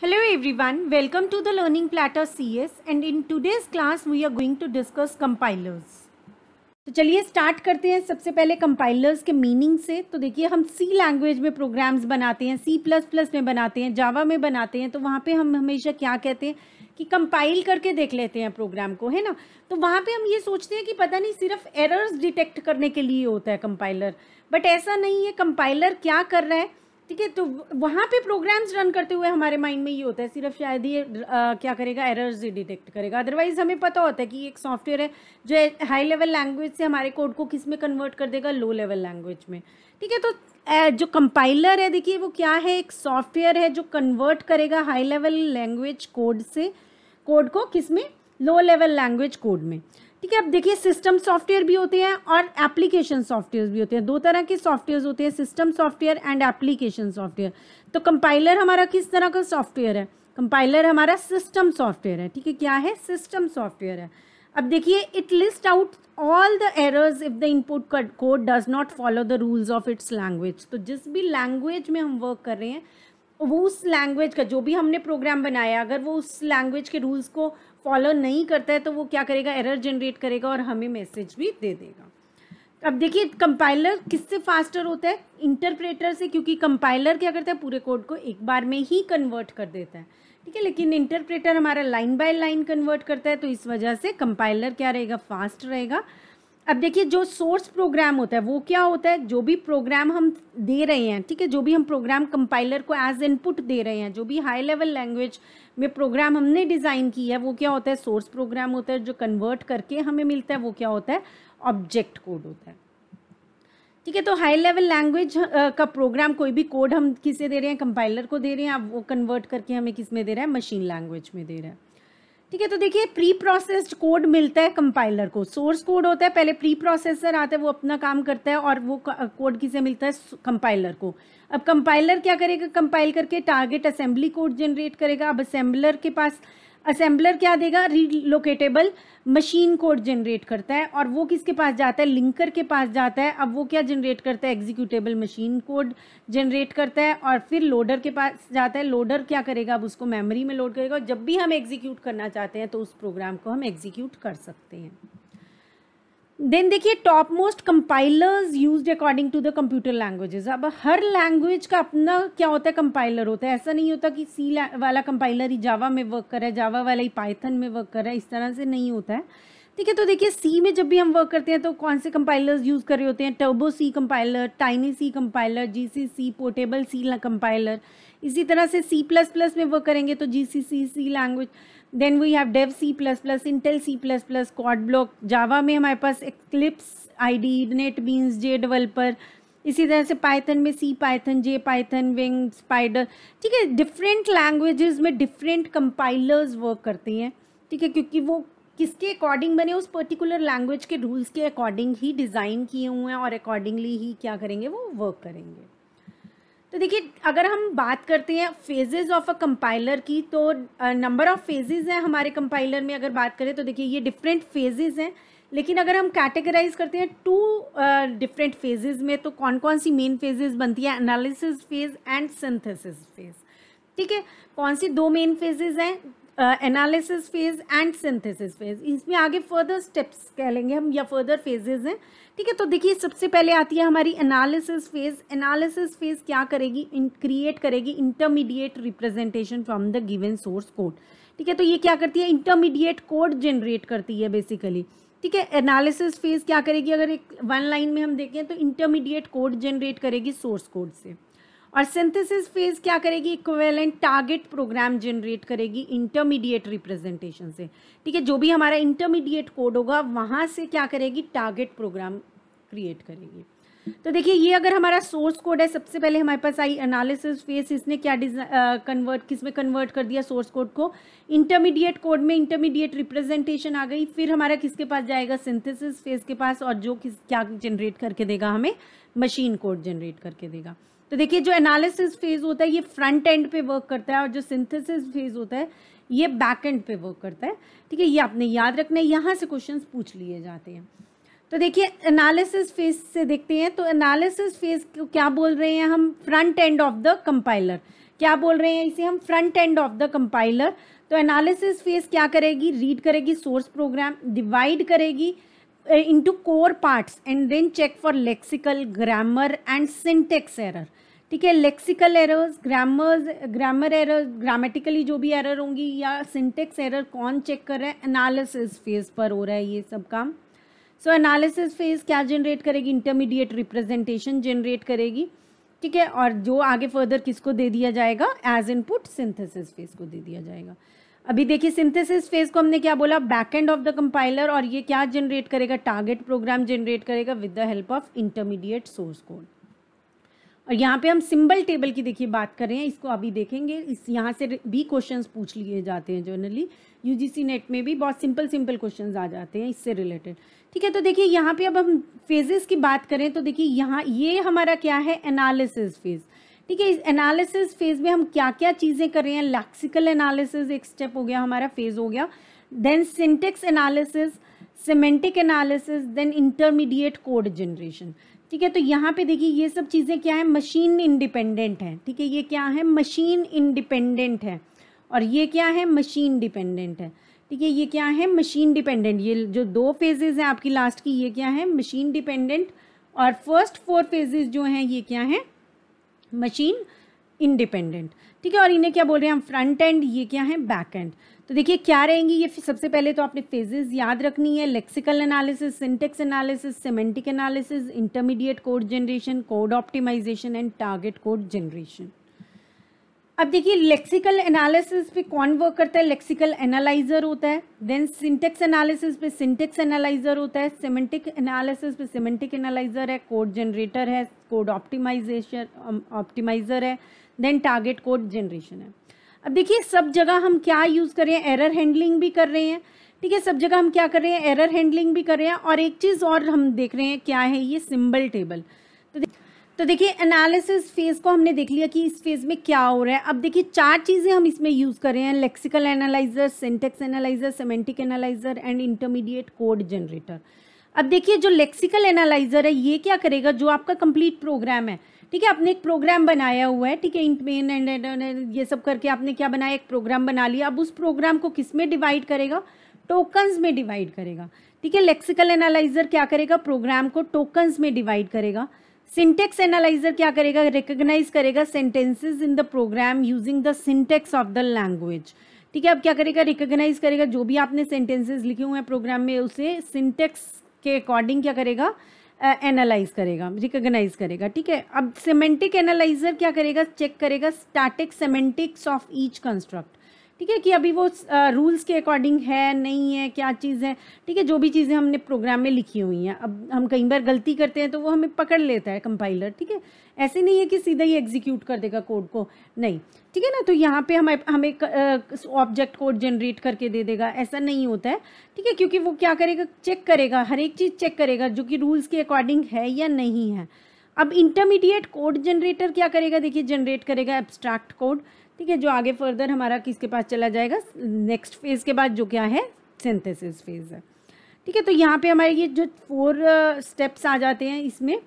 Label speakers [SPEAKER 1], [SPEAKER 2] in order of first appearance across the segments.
[SPEAKER 1] Hello everyone, welcome to the Learning Platter CS and in today's class we are going to discuss compilers. तो चलिए start करते हैं सबसे पहले compilers के मीनिंग से तो देखिए हम सी लैंग्वेज में प्रोग्राम्स बनाते हैं सी प्लस प्लस में बनाते हैं जावा में बनाते हैं तो वहाँ पे हम हमेशा क्या कहते हैं कि कंपाइल करके देख लेते हैं प्रोग्राम को है ना तो वहाँ पे हम ये सोचते हैं कि पता नहीं सिर्फ एरर्स डिटेक्ट करने के लिए होता है कंपाइलर बट ऐसा नहीं है कंपाइलर क्या कर रहा है ठीक है तो वहाँ पे प्रोग्राम्स रन करते हुए हमारे माइंड में ये होता है सिर्फ शायद ये क्या करेगा एरर्स डिटेक्ट करेगा अदरवाइज हमें पता होता है कि एक सॉफ्टवेयर है जो हाई लेवल लैंग्वेज से हमारे कोड को किस में कन्वर्ट कर देगा लो लेवल लैंग्वेज में ठीक है तो जो कंपाइलर है देखिए वो क्या है एक सॉफ्टवेयर है जो कन्वर्ट करेगा हाई लेवल लैंग्वेज कोड से कोड को किस में लो लेवल लैंग्वेज कोड में ठीक है अब देखिए सिस्टम सॉफ्टवेयर भी होते हैं और एप्लीकेशन सॉफ्टवेयर भी होते हैं दो तरह के सॉफ्टवेयर होते हैं system software and application software तो कंपाइलर हमारा किस तरह का सॉफ्टवेयर है कंपाइलर हमारा सिस्टम सॉफ्टवेयर है ठीक है क्या है सिस्टम सॉफ्टवेयर है अब देखिए it list out all the errors if the input code does not follow the rules of its language तो जिस भी लैंग्वेज में हम वर्क कर रहे हैं वो उस लैंग्वेज का जो भी हमने प्रोग्राम बनाया अगर वो उस लैंग्वेज के रूल्स को फॉलो नहीं करता है तो वो क्या करेगा एरर जनरेट करेगा और हमें मैसेज भी दे देगा अब देखिए कंपाइलर किससे फास्टर होता है इंटरप्रेटर से क्योंकि कंपाइलर क्या करता है पूरे कोड को एक बार में ही कन्वर्ट कर देता है ठीक है लेकिन इंटरप्रेटर हमारा लाइन बाय लाइन कन्वर्ट करता है तो इस वजह से कंपाइलर क्या रहेगा फास्ट रहेगा अब देखिए जो सोर्स प्रोग्राम होता है वो क्या होता है जो भी प्रोग्राम हम दे रहे हैं ठीक है जो भी हम प्रोग्राम कंपाइलर को एज इनपुट दे रहे हैं जो भी हाई लेवल लैंग्वेज में प्रोग्राम हमने डिज़ाइन की है वो क्या होता है सोर्स प्रोग्राम होता है जो कन्वर्ट करके हमें मिलता है वो क्या होता है ऑब्जेक्ट कोड होता है ठीक है तो हाई लेवल लैंग्वेज का प्रोग्राम कोई भी कोड हम किसे दे रहे हैं कंपाइलर को दे रहे हैं अब वो कन्वर्ट करके हमें किस में दे रहा है मशीन लैंग्वेज में दे रहा है ठीक है तो देखिए प्री प्रोसेस्ड कोड मिलता है कंपाइलर को सोर्स कोड होता है पहले प्री प्रोसेसर आता है वो अपना काम करता है और वो कोड किसे मिलता है कंपाइलर को अब कंपाइलर क्या करेगा कंपाइल करके टारगेट असेंबली कोड जनरेट करेगा अब असेंबलर के पास असेंबलर क्या देगा रीलोकेटेबल मशीन कोड जनरेट करता है और वो किसके पास जाता है लिंकर के पास जाता है अब वो क्या जनरेट करता है एग्जीक्यूटेबल मशीन कोड जनरेट करता है और फिर लोडर के पास जाता है लोडर क्या करेगा अब उसको मेमोरी में लोड करेगा और जब भी हम एग्जीक्यूट करना चाहते हैं तो उस प्रोग्राम को हम एग्जीक्यूट कर सकते हैं देन देखिए top most compilers use according to the computer languages अब हर लैंग्वेज का अपना क्या होता है कंपाइलर होता है ऐसा नहीं होता कि सी वाला कंपाइलर ही जावा में वर्क कर रहा है जावा वाला ही पाइथन में वर्क कर रहा है इस तरह से नहीं होता है ठीक है तो देखिए सी में जब भी हम वर्क करते हैं तो कौन से कंपाइलर्स यूज़ कर रहे होते हैं turbo C compiler tiny C compiler G C C portable C compiler इसी तरह से सी प्लस प्लस में वर्क करेंगे तो G C C C language then we have Dev C plus plus Intel C plus plus code block Java में हमारे पास Eclipse I D net beans J developer इसी तरह से पाइथन में C Python J Python Wing Spyder ठीक है different languages में डिफरेंट कंपाइलर्स वर्क करते हैं ठीक है क्योंकि वो किसके अकॉर्डिंग बने उस पर्टिकुलर लैंग्वेज के रूल्स के अकॉर्डिंग ही डिज़ाइन किए हुए हैं और अकॉर्डिंगली ही क्या करेंगे वो वर्क करेंगे तो देखिए अगर हम बात करते हैं फेजेस ऑफ अ कंपाइलर की तो नंबर ऑफ फेजेस हैं हमारे कंपाइलर में अगर बात करें तो देखिए ये डिफरेंट फेजेस हैं लेकिन अगर हम कैटेगराइज करते हैं टू डिफरेंट फेजेस में तो कौन कौन सी मेन फेजेस बनती हैं analysis phase and synthesis phase ठीक है कौन सी दो मेन फेजेज हैं analysis phase and synthesis phase इसमें आगे फर्दर स्टेप्स कह लेंगे हम या फर्दर फेजेज़ हैं ठीक है तो देखिए सबसे पहले आती है हमारी एनालिसिस फेज़ एनालिसिस फेज़ क्या करेगी क्रिएट करेगी intermediate representation from the given source code ठीक है तो ये क्या करती है इंटरमीडिएट कोड जनरेट करती है बेसिकली ठीक है एनालिसिस फेज़ क्या करेगी अगर एक वन लाइन में हम देखें तो इंटरमीडिएट कोड जनरेट करेगी सोर्स कोड से और सिंथेसिस फेज क्या करेगी इक्वेलेंट टारगेट प्रोग्राम जनरेट करेगी इंटरमीडिएट रिप्रेजेंटेशन से ठीक है जो भी हमारा इंटरमीडिएट कोड होगा वहाँ से क्या करेगी टारगेट प्रोग्राम क्रिएट करेगी तो देखिए ये अगर हमारा सोर्स कोड है सबसे पहले हमारे पास आई एनालिसिस फेस इसने क्या कन्वर्ट किस में कन्वर्ट कर दिया सोर्स कोड को इंटरमीडिएट कोड में इंटरमीडिएट रिप्रेजेंटेशन आ गई फिर हमारा किसके पास जाएगा सिंथेसिस फेस के पास और जो किस क्या जनरेट करके देगा हमें मशीन कोड जनरेट करके देगा तो देखिए जो एनालिसिस फेज होता है ये फ्रंट एंड पे वर्क करता है और जो सिंथेसिस फेज होता है ये बैक एंड पे वर्क करता है ठीक है ये आपने याद रखना है यहाँ से क्वेश्चंस पूछ लिए जाते हैं तो देखिए एनालिसिस फेज से देखते हैं तो एनालिसिस फेज को क्या बोल रहे हैं हम front end of the compiler क्या बोल रहे हैं इसे हम front end of the compiler तो एनालिसिस फेज क्या करेगी रीड करेगी सोर्स प्रोग्राम डिवाइड करेगी uh, core parts and then check for lexical grammar and syntax error ठीक है lexical errors grammars grammar error grammatically जो भी एरर होंगी या सिंटेक्स एरर कौन चेक कर रहा है एनालिसिस फेज पर हो रहा है ये सब काम सो एनालिसिस फेज क्या जनरेट करेगी इंटरमीडिएट रिप्रेजेंटेशन जनरेट करेगी ठीक है और जो आगे फर्दर किसको दे दिया जाएगा एज इनपुट सिंथेसिस फेज को दे दिया जाएगा अभी देखिए सिंथेसिस फेज को हमने क्या बोला back end of the compiler और ये क्या जनरेट करेगा टारगेट प्रोग्राम जनरेट करेगा with the help of intermediate source code और यहाँ पे हम सिंबल टेबल की देखिए बात कर रहे हैं इसको अभी देखेंगे इस यहाँ से भी क्वेश्चंस पूछ लिए जाते हैं जनरली यूजीसी नेट में भी बहुत सिंपल सिंपल क्वेश्चंस आ जाते हैं इससे रिलेटेड ठीक है तो देखिए यहाँ पे अब हम फेजेस की बात करें तो देखिए यहाँ ये हमारा क्या है एनालिसिस फेज़ ठीक है इस एनालिसिस फेज में हम क्या क्या चीज़ें कर रहे हैं लैक्सिकल एनालिसिस एक स्टेप हो गया हमारा फेज हो गया then syntax analysis semantic analysis then intermediate code generation ठीक है तो यहाँ पे देखिए ये सब चीज़ें क्या है मशीन इंडिपेंडेंट है ठीक है ये क्या है मशीन इंडिपेंडेंट है और ये क्या है मशीन डिपेंडेंट है ठीक है ये क्या है मशीन डिपेंडेंट ये जो दो फेजेज हैं आपकी लास्ट की ये क्या है मशीन डिपेंडेंट और फर्स्ट फोर फेजेज जो हैं ये क्या है मशीन इंडिपेंडेंट ठीक है और इन्हें क्या बोल रहे हैं हम फ्रंट एंड ये क्या है बैक एंड तो देखिए क्या रहेंगी ये सबसे पहले तो आपने फेजेस याद रखनी है lexical analysis syntax analysis semantic analysis intermediate code generation code optimisation and target code generation अब देखिए लेक्सिकल एनालिसिस पे कौन वर्क करता है लेक्सिकल एनालाइजर होता है देन सिंटेक्स एनालिसिस पे सिंटेक्स एनालाइजर होता है सिमेंटिक एनालिसिस पे सिमेंटिक एनालाइजर है कोड जनरेटर है कोड ऑप्टिमाइजेशन ऑप्टिमाइजर है देन टारगेट कोड जनरेशन है अब देखिए सब जगह हम क्या यूज़ कर रहे हैं एरर हैंडलिंग भी कर रहे हैं ठीक है सब जगह हम क्या कर रहे हैं एरर हैंडलिंग भी कर रहे हैं और एक चीज़ और हम देख रहे हैं क्या है ये सिम्बल टेबल तो तो देखिए एनालिसिस फेज को हमने देख लिया कि इस फेज में क्या हो रहा है अब देखिए चार चीज़ें हम इसमें यूज़ कर रहे हैं lexical analyser syntax analyser semantic analyser and intermediate code generator अब देखिए जो लेक्सिकल एनालाइजर है ये क्या करेगा जो आपका कंप्लीट प्रोग्राम है ठीक है आपने एक प्रोग्राम बनाया हुआ है ठीक है इंट मेन एंड ये सब करके आपने क्या बनाया एक प्रोग्राम बना लिया अब उस प्रोग्राम को किस में डिवाइड करेगा टोकन्स में डिवाइड करेगा ठीक है लेक्सिकल एनालाइजर क्या करेगा प्रोग्राम को टोकन्स में डिवाइड करेगा सिंटेक्स एनालाइजर क्या करेगा रिकोगनाइज करेगा sentences in the program using the syntax of the language ठीक है अब क्या करेगा रिकग्नाइज करेगा जो भी आपने सेंटेंसेज लिखे हुए हैं प्रोग्राम में उसे सिंटेक्स के अकॉर्डिंग क्या करेगा एनालाइज uh, करेगा रिकोगनाइज करेगा ठीक है अब सेमेंटिक एनालाइजर क्या करेगा चेक करेगा static semantics of each construct ठीक है कि अभी वो रूल्स के अकॉर्डिंग है नहीं है क्या चीज़ है ठीक है जो भी चीज़ें हमने प्रोग्राम में लिखी हुई हैं अब हम कई बार गलती करते हैं तो वो हमें पकड़ लेता है कंपाइलर ठीक है ऐसे नहीं है कि सीधा ही एग्जीक्यूट कर देगा कोड को नहीं ठीक है ना तो यहाँ पे हमें हमें ऑब्जेक्ट कोड जनरेट करके दे देगा ऐसा नहीं होता है ठीक है क्योंकि वो क्या करेगा चेक करेगा हर एक चीज़ चेक करेगा जो कि रूल्स के अकॉर्डिंग है या नहीं है अब इंटरमीडिएट कोड जनरेटर क्या करेगा देखिए जनरेट करेगा एब्स्ट्रैक्ट कोड ठीक है जो आगे फर्दर हमारा किसके पास चला जाएगा नेक्स्ट फेज़ के बाद जो क्या है सिंथेसिस फेज़ है ठीक है तो यहाँ पे हमारे ये जो फोर स्टेप्स uh, आ जाते हैं इसमें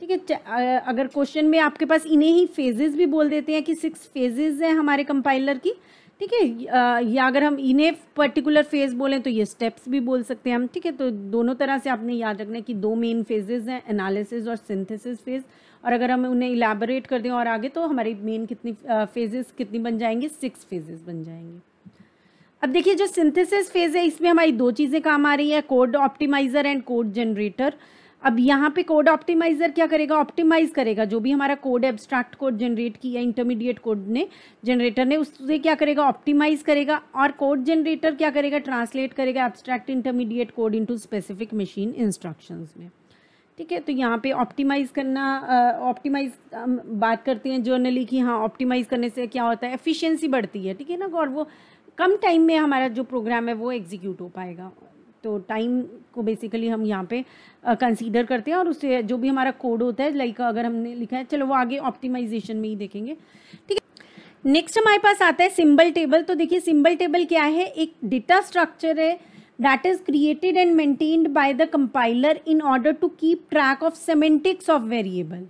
[SPEAKER 1] ठीक है uh, अगर क्वेश्चन में आपके पास इन्हें ही फेजेस भी बोल देते हैं कि सिक्स फेजेस हैं हमारे कंपाइलर की ठीक है uh, या अगर हम इन्हें पर्टिकुलर फेज बोलें तो ये स्टेप्स भी बोल सकते हैं हम ठीक है तो दोनों तरह से आपने याद रखना है कि दो मेन फेजेज हैं एनालिसिस और सिंथेसिस फेज़ और अगर हम उन्हें इलाबोरेट कर दें और आगे तो हमारी मेन कितनी फेजेस कितनी बन जाएंगी सिक्स फेजेस बन जाएंगी अब देखिए जो सिंथेसिस फेज है इसमें हमारी दो चीज़ें काम आ रही है code optimiser and code generator अब यहाँ पे कोड ऑप्टिमाइज़र क्या करेगा ऑप्टिमाइज़ करेगा जो भी हमारा कोड एब्स्ट्रैक्ट कोड जनरेट किया इंटरमीडिएट कोड ने जनरेटर ने उससे क्या करेगा ऑप्टिमाइज़ करेगा और कोड जनरेटर क्या करेगा ट्रांसलेट करेगा abstract intermediate code into specific machine instructions में ठीक है तो यहाँ पे ऑप्टिमाइज़ करना ऑप्टिमाइज़ बात करते हैं जर्नली कि हाँ ऑप्टिमाइज़ करने से क्या होता है एफिशिएंसी बढ़ती है ठीक है ना और वो कम टाइम में हमारा जो प्रोग्राम है वो एग्जीक्यूट हो पाएगा तो टाइम को बेसिकली हम यहाँ पे कंसीडर uh, करते हैं और उससे जो भी हमारा कोड होता है लाइक अगर हमने लिखा है चलो वो आगे ऑप्टिमाइजेशन में ही देखेंगे ठीक है नेक्स्ट हमारे पास आता है सिंबल टेबल तो देखिए सिंबल टेबल क्या है एक डेटा स्ट्रक्चर है that is created and maintained by the compiler in order to keep track of semantics of variable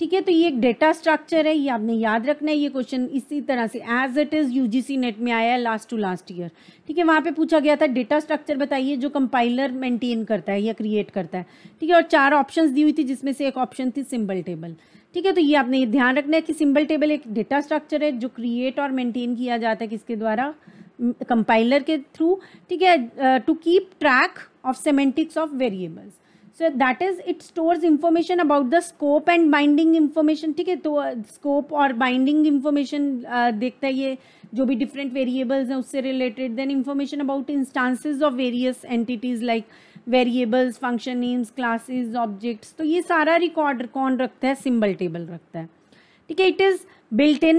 [SPEAKER 1] ठीक है तो ये एक डेटा स्ट्रक्चर है ये आपने याद रखना है ये क्वेश्चन इसी तरह से as it is UGC NET में आया है लास्ट टू लास्ट ईयर ठीक है वहाँ पे पूछा गया था डेटा स्ट्रक्चर बताइए जो कंपाइलर मेंटेन करता है या क्रिएट करता है ठीक है और चार ऑप्शंस दी हुई थी जिसमें से एक ऑप्शन थी सिंबल टेबल ठीक है तो ये आपने ये ध्यान रखना है कि सिंबल टेबल एक डेटा स्ट्रक्चर है जो क्रिएट और मेंटेन किया जाता है किसके द्वारा कंपाइलर के थ्रू ठीक है to keep track of semantics of variables so that is it stores information about the scope and binding information ठीक है तो स्कोप uh, और बाइंडिंग इंफॉर्मेशन uh, देखता है ये जो भी डिफरेंट वेरिएबल्स हैं उससे related then information about instances of various entities like variables function names classes objects तो ये सारा रिकॉर्ड कौन रखता है सिम्बल टेबल रखता है ठीक है it is built in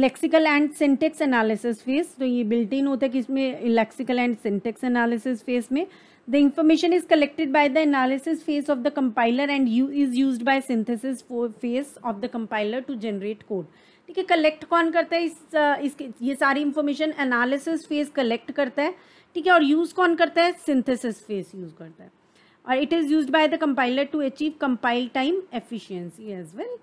[SPEAKER 1] lexical and syntax analysis phase तो ये बिल्ट इन होता है कि इसमें lexical and syntax analysis phase में the information is collected by the analysis phase of the compiler and you is use by synthesis phase of the compiler to generate code ठीक है collect कौन करता है इस uh, इसके ये सारी इंफॉर्मेशन एनालिसिस फेज कलेक्ट करता है ठीक है और यूज़ कौन करता है सिंथेसिस फेज यूज़ करता है और it is use by the compiler to achieve compile time efficiency as well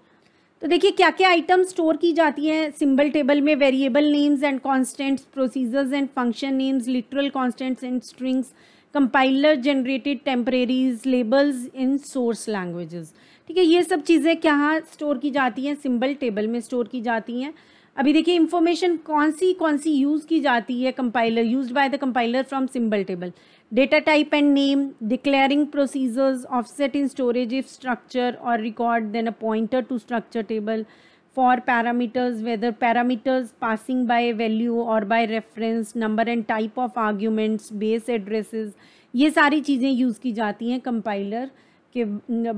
[SPEAKER 1] तो देखिए क्या क्या आइटम स्टोर की जाती हैं सिंबल टेबल में variable names and constants procedures and function names literal constants and strings compiler generated temporaries labels in source languages ठीक है ये सब चीज़ें क्या स्टोर की जाती हैं सिंबल टेबल में स्टोर की जाती हैं अभी देखिए इन्फॉर्मेशन कौन सी कौन सी यूज़ की जाती है compiler use by the compiler from symbol table data type and name, declaring procedures, offset in storage if structure or record, then a pointer to structure table for parameters, whether parameters passing by value or by reference, number and type of arguments, base addresses, ये सारी चीज़ें use की जाती हैं compiler के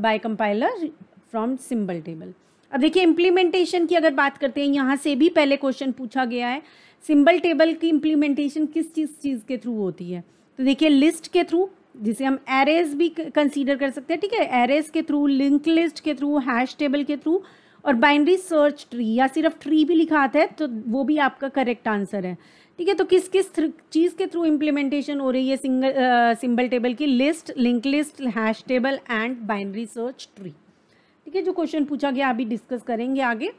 [SPEAKER 1] by compiler from symbol table अब देखिए implementation की अगर बात करते हैं यहाँ से भी पहले क्वेश्चन पूछा गया है सिंबल टेबल की इम्प्लीमेंटेशन किस चीज़ चीज़ के थ्रू होती है तो देखिए लिस्ट के थ्रू जिसे हम एरेज भी कंसीडर कर सकते हैं ठीक है एरेज के थ्रू लिंक लिस्ट के थ्रू हैश टेबल के थ्रू और बाइनरी सर्च ट्री या सिर्फ ट्री भी लिखा आता है तो वो भी आपका करेक्ट आंसर है ठीक है तो किस किस चीज़ के थ्रू इम्प्लीमेंटेशन हो रही है सिंगल सिंबल टेबल की list link list hash table and binary search tree ठीक है जो क्वेश्चन पूछा गया अभी डिस्कस करेंगे आगे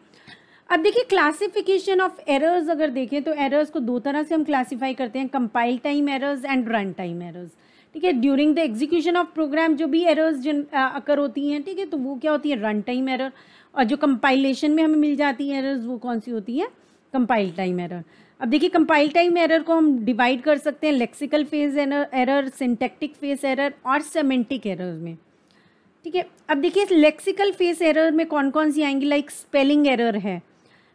[SPEAKER 1] अब देखिए क्लासिफिकेशन ऑफ एरर्स अगर देखें तो एरर्स को दो तरह से हम क्लासिफाई करते हैं compile time errors and run time errors ठीक है during the execution of program जो भी एरर्स जन अकर होती हैं ठीक है तो वो क्या होती है रन टाइम एरर और जो कंपाइलेशन में हमें मिल जाती है एरर्स वो कौन सी होती है कंपाइल टाइम एरर अब देखिए कंपाइल टाइम एरर को हम डिवाइड कर सकते हैं lexical phase error syntactic phase error और सेमेंटिक एरर में ठीक है अब देखिए लेक्सिकल फेस एरर में कौन कौन सी आएंगी लाइक स्पेलिंग एरर है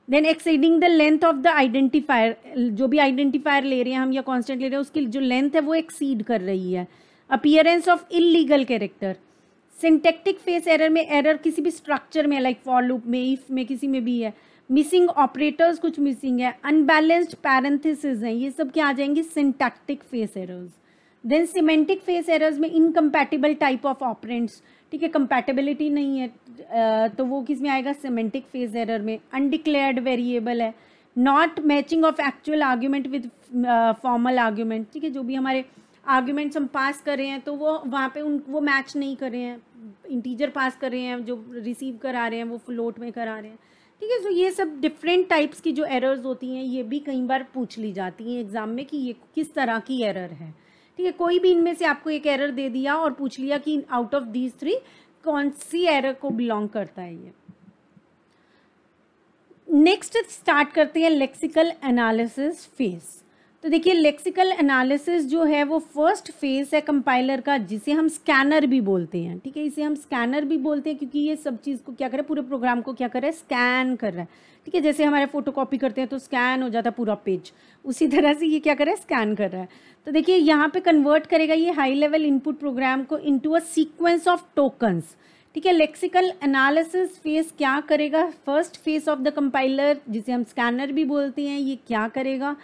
[SPEAKER 1] then exceeding the length of the identifier जो भी आइडेंटिफायर ले रहे हैं हम या कॉन्स्टेंट ले रहे हैं उसकी जो लेंथ है वो एक्सीड कर रही है appearance of illegal character syntactic phase error में एरर किसी भी स्ट्रक्चर में लाइक फॉर लूप में इफ में किसी में भी है मिसिंग ऑपरेटर्स कुछ मिसिंग है अनबैलेंस्ड पैरेंथिस हैं ये सब क्या आ जाएंगे syntactic phase errors then semantic phase errors में इनकम्पैटिबल टाइप ऑफ ऑपरेंट्स ठीक है कंपैटिबिलिटी नहीं है तो वो किस में आएगा सीमेंटिक फेज एरर में अनडिक्लेयर्ड वेरिएबल है not matching of actual argument with formal argument ठीक है जो भी हमारे आर्ग्यूमेंट्स हम पास कर रहे हैं तो वो वहाँ पे उन वो मैच नहीं कर रहे हैं इंटीजर पास कर रहे हैं जो रिसीव करा रहे हैं वो फ्लोट में करा रहे हैं ठीक है सो ये सब डिफरेंट टाइप्स की जो एरर्स होती हैं ये भी कई बार पूछ ली जाती हैं एग्ज़ाम में कि ये किस तरह की एरर है ठीक है कोई भी इनमें से आपको एक एरर दे दिया और पूछ लिया कि आउट ऑफ दीज थ्री कौन सी एरर को बिलोंग करता है ये नेक्स्ट स्टार्ट करते हैं लेक्सिकल एनालिसिस फेज तो देखिए लेक्सिकल एनालिसिस जो है वो फर्स्ट फेज है कंपाइलर का जिसे हम स्कैनर भी बोलते हैं ठीक है इसे हम स्कैनर भी बोलते हैं क्योंकि ये सब चीज़ को क्या करे पूरे प्रोग्राम को क्या करे स्कैन कर रहा है ठीक है जैसे हमारे फोटो कॉपी करते हैं तो स्कैन हो जाता है पूरा पेज उसी तरह से ये क्या करे स्कैन कर रहा है तो देखिए यहाँ पर कन्वर्ट करेगा ये हाई लेवल इनपुट प्रोग्राम को in a sequence of tokens ठीक है लेक्सिकल एनालिसिस फेज क्या करेगा first phase of the compiler जिसे हम स्कैनर भी बोलते हैं ये क्या करेगा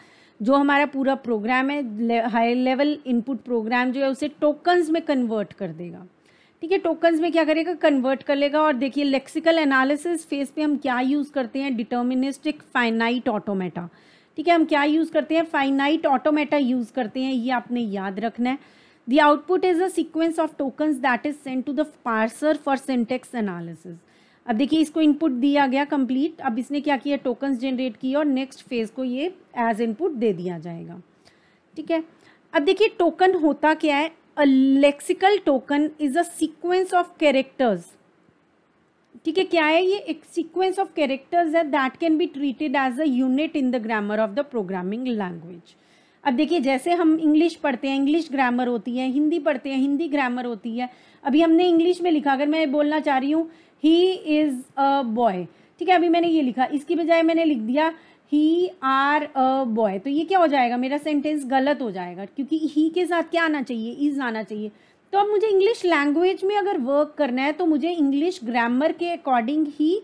[SPEAKER 1] जो हमारा पूरा प्रोग्राम है हाई लेवल इनपुट प्रोग्राम जो है उसे टोकन्स में कन्वर्ट कर देगा ठीक है टोकन्स में क्या करेगा कन्वर्ट कर लेगा और देखिए लेक्सिकल एनालिसिस फेस पे हम क्या यूज़ करते हैं डिटर्मिनिस्टिक फाइनाइट ऑटोमेटा ठीक है हम क्या यूज़ करते हैं फाइनाइट ऑटोमेटा यूज़ करते हैं ये आपने याद रखना है the output is a sequence of tokens that is send to the parser for syntax analysis अब देखिए इसको इनपुट दिया गया कंप्लीट अब इसने क्या किया टोकन जनरेट किए और नेक्स्ट फेज को ये एज इनपुट दे दिया जाएगा ठीक है अब देखिए टोकन होता क्या है a lexical token is a sequence of characters ठीक है क्या है ये एक सीक्वेंस ऑफ कैरेक्टर्स है that can be treated as a unit in the grammar of the programming language अब देखिए जैसे हम इंग्लिश पढ़ते हैं इंग्लिश ग्रामर होती है हिंदी पढ़ते हैं हिंदी ग्रामर होती है अभी हमने इंग्लिश में लिखा अगर मैं बोलना चाह रही हूँ ही इज़ अ बॉय ठीक है अभी मैंने ये लिखा इसकी बजाय मैंने लिख दिया ही आर अ बॉय तो ये क्या हो जाएगा मेरा सेंटेंस गलत हो जाएगा क्योंकि ही के साथ क्या आना चाहिए इज आना चाहिए तो अब मुझे इंग्लिश लैंग्वेज में अगर वर्क करना है तो मुझे इंग्लिश ग्रामर के अकॉर्डिंग ही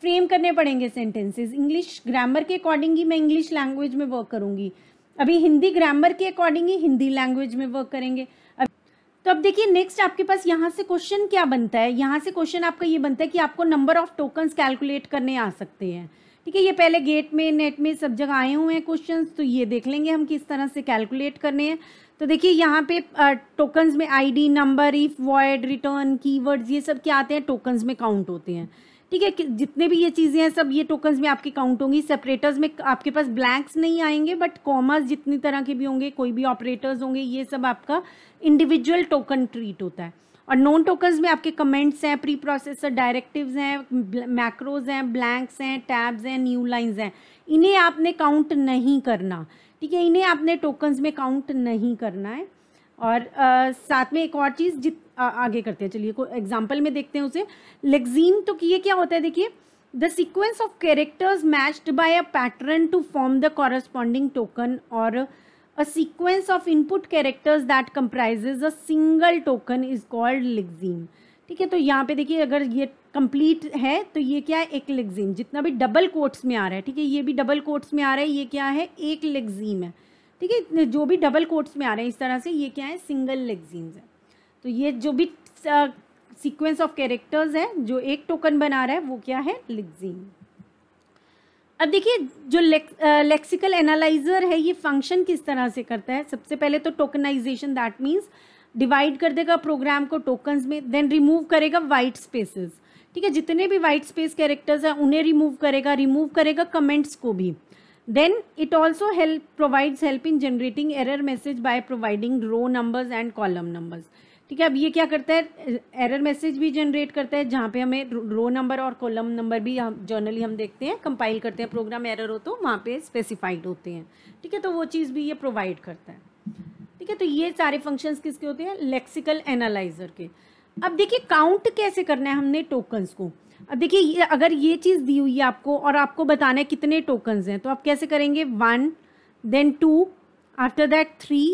[SPEAKER 1] फ्रेम करने पड़ेंगे सेंटेंसेस इंग्लिश ग्रामर के अकॉर्डिंग ही मैं इंग्लिश लैंग्वेज में वर्क करूंगी अभी हिंदी ग्रामर के अकॉर्डिंग ही हिंदी लैंग्वेज में वर्क करेंगे तो अब देखिए नेक्स्ट आपके पास यहाँ से क्वेश्चन क्या बनता है यहाँ से क्वेश्चन आपका ये बनता है कि आपको नंबर ऑफ टोकन्स कैलकुलेट करने आ सकते हैं ठीक है ये पहले गेट में नेट में सब जगह आए हुए हैं क्वेश्चन तो ये देख लेंगे हम किस तरह से कैलकुलेट करने हैं तो देखिए यहाँ पे टोकन्स में ID number if void return keywords ये सब क्या आते हैं टोकन्स में काउंट होते हैं ठीक है जितने भी ये चीज़ें हैं सब ये टोकन्स में आपके काउंट होंगी सेपरेटर्स में आपके पास ब्लैंक्स नहीं आएंगे बट कॉमर्स जितनी तरह के भी होंगे कोई भी ऑपरेटर्स होंगे ये सब आपका इंडिविजुअल टोकन ट्रीट होता है और नॉन टोकन्स में आपके कमेंट्स हैं प्री प्रोसेसर डायरेक्टिव हैं मैक्रोज हैं ब्लैंक्स हैं टैब्स हैं न्यू लाइन्स हैं इन्हें आपने काउंट नहीं करना ठीक है इन्हें आपने टोकन्स में काउंट नहीं करना है और आ, साथ में एक और चीज़ जित आगे करते हैं चलिए कोई एग्जाम्पल में देखते हैं उसे लेग्जीम तो ये क्या होता है देखिए the sequence of characters matched by a pattern to form the corresponding token और a sequence of input characters that comprises a single token is called lexeme ठीक है तो यहाँ पे देखिए अगर ये कंप्लीट है तो ये क्या है एक लेग्जीम जितना भी डबल कोट्स में आ रहा है ठीक है ये भी डबल कोट्स में आ रहा है ये क्या है एक लेग्जीम है ठीक है जो भी डबल कोट्स में आ रहे हैं इस तरह से ये क्या है सिंगल लेग्जीम्स है तो ये जो भी सीक्वेंस ऑफ कैरेक्टर्स है जो एक टोकन बना रहा है वो क्या है लेक्जीन अब देखिए जो लेक्सिकल एनालाइजर है ये फंक्शन किस तरह से करता है सबसे पहले तो टोकनाइजेशन दैट मीन्स डिवाइड कर देगा प्रोग्राम को टोकन्स में देन रिमूव करेगा वाइट स्पेसेस ठीक है जितने भी वाइट स्पेस कैरेक्टर्स हैं उन्हें रिमूव करेगा रिमूव करेगा कमेंट्स को भी then it also help provides help in generating error message by providing row numbers and column numbers ठीक है अब ये क्या करता है एरर मैसेज भी जनरेट करता है जहाँ पे हमें रो नंबर और कॉलम नंबर भी हम जर्नली हम देखते हैं कंपाइल करते हैं प्रोग्राम एरर हो तो वहाँ पे स्पेसिफाइड होते हैं ठीक है तो वो चीज़ भी ये प्रोवाइड करता है ठीक है तो ये सारे फंक्शंस किसके होते हैं लेक्सिकल एनालाइजर के अब देखिए काउंट कैसे करना है हमने टोकन्स को अब देखिए ये अगर ये चीज़ दी हुई है आपको और आपको बताना है कितने टोकन्स हैं तो आप कैसे करेंगे one then two after that three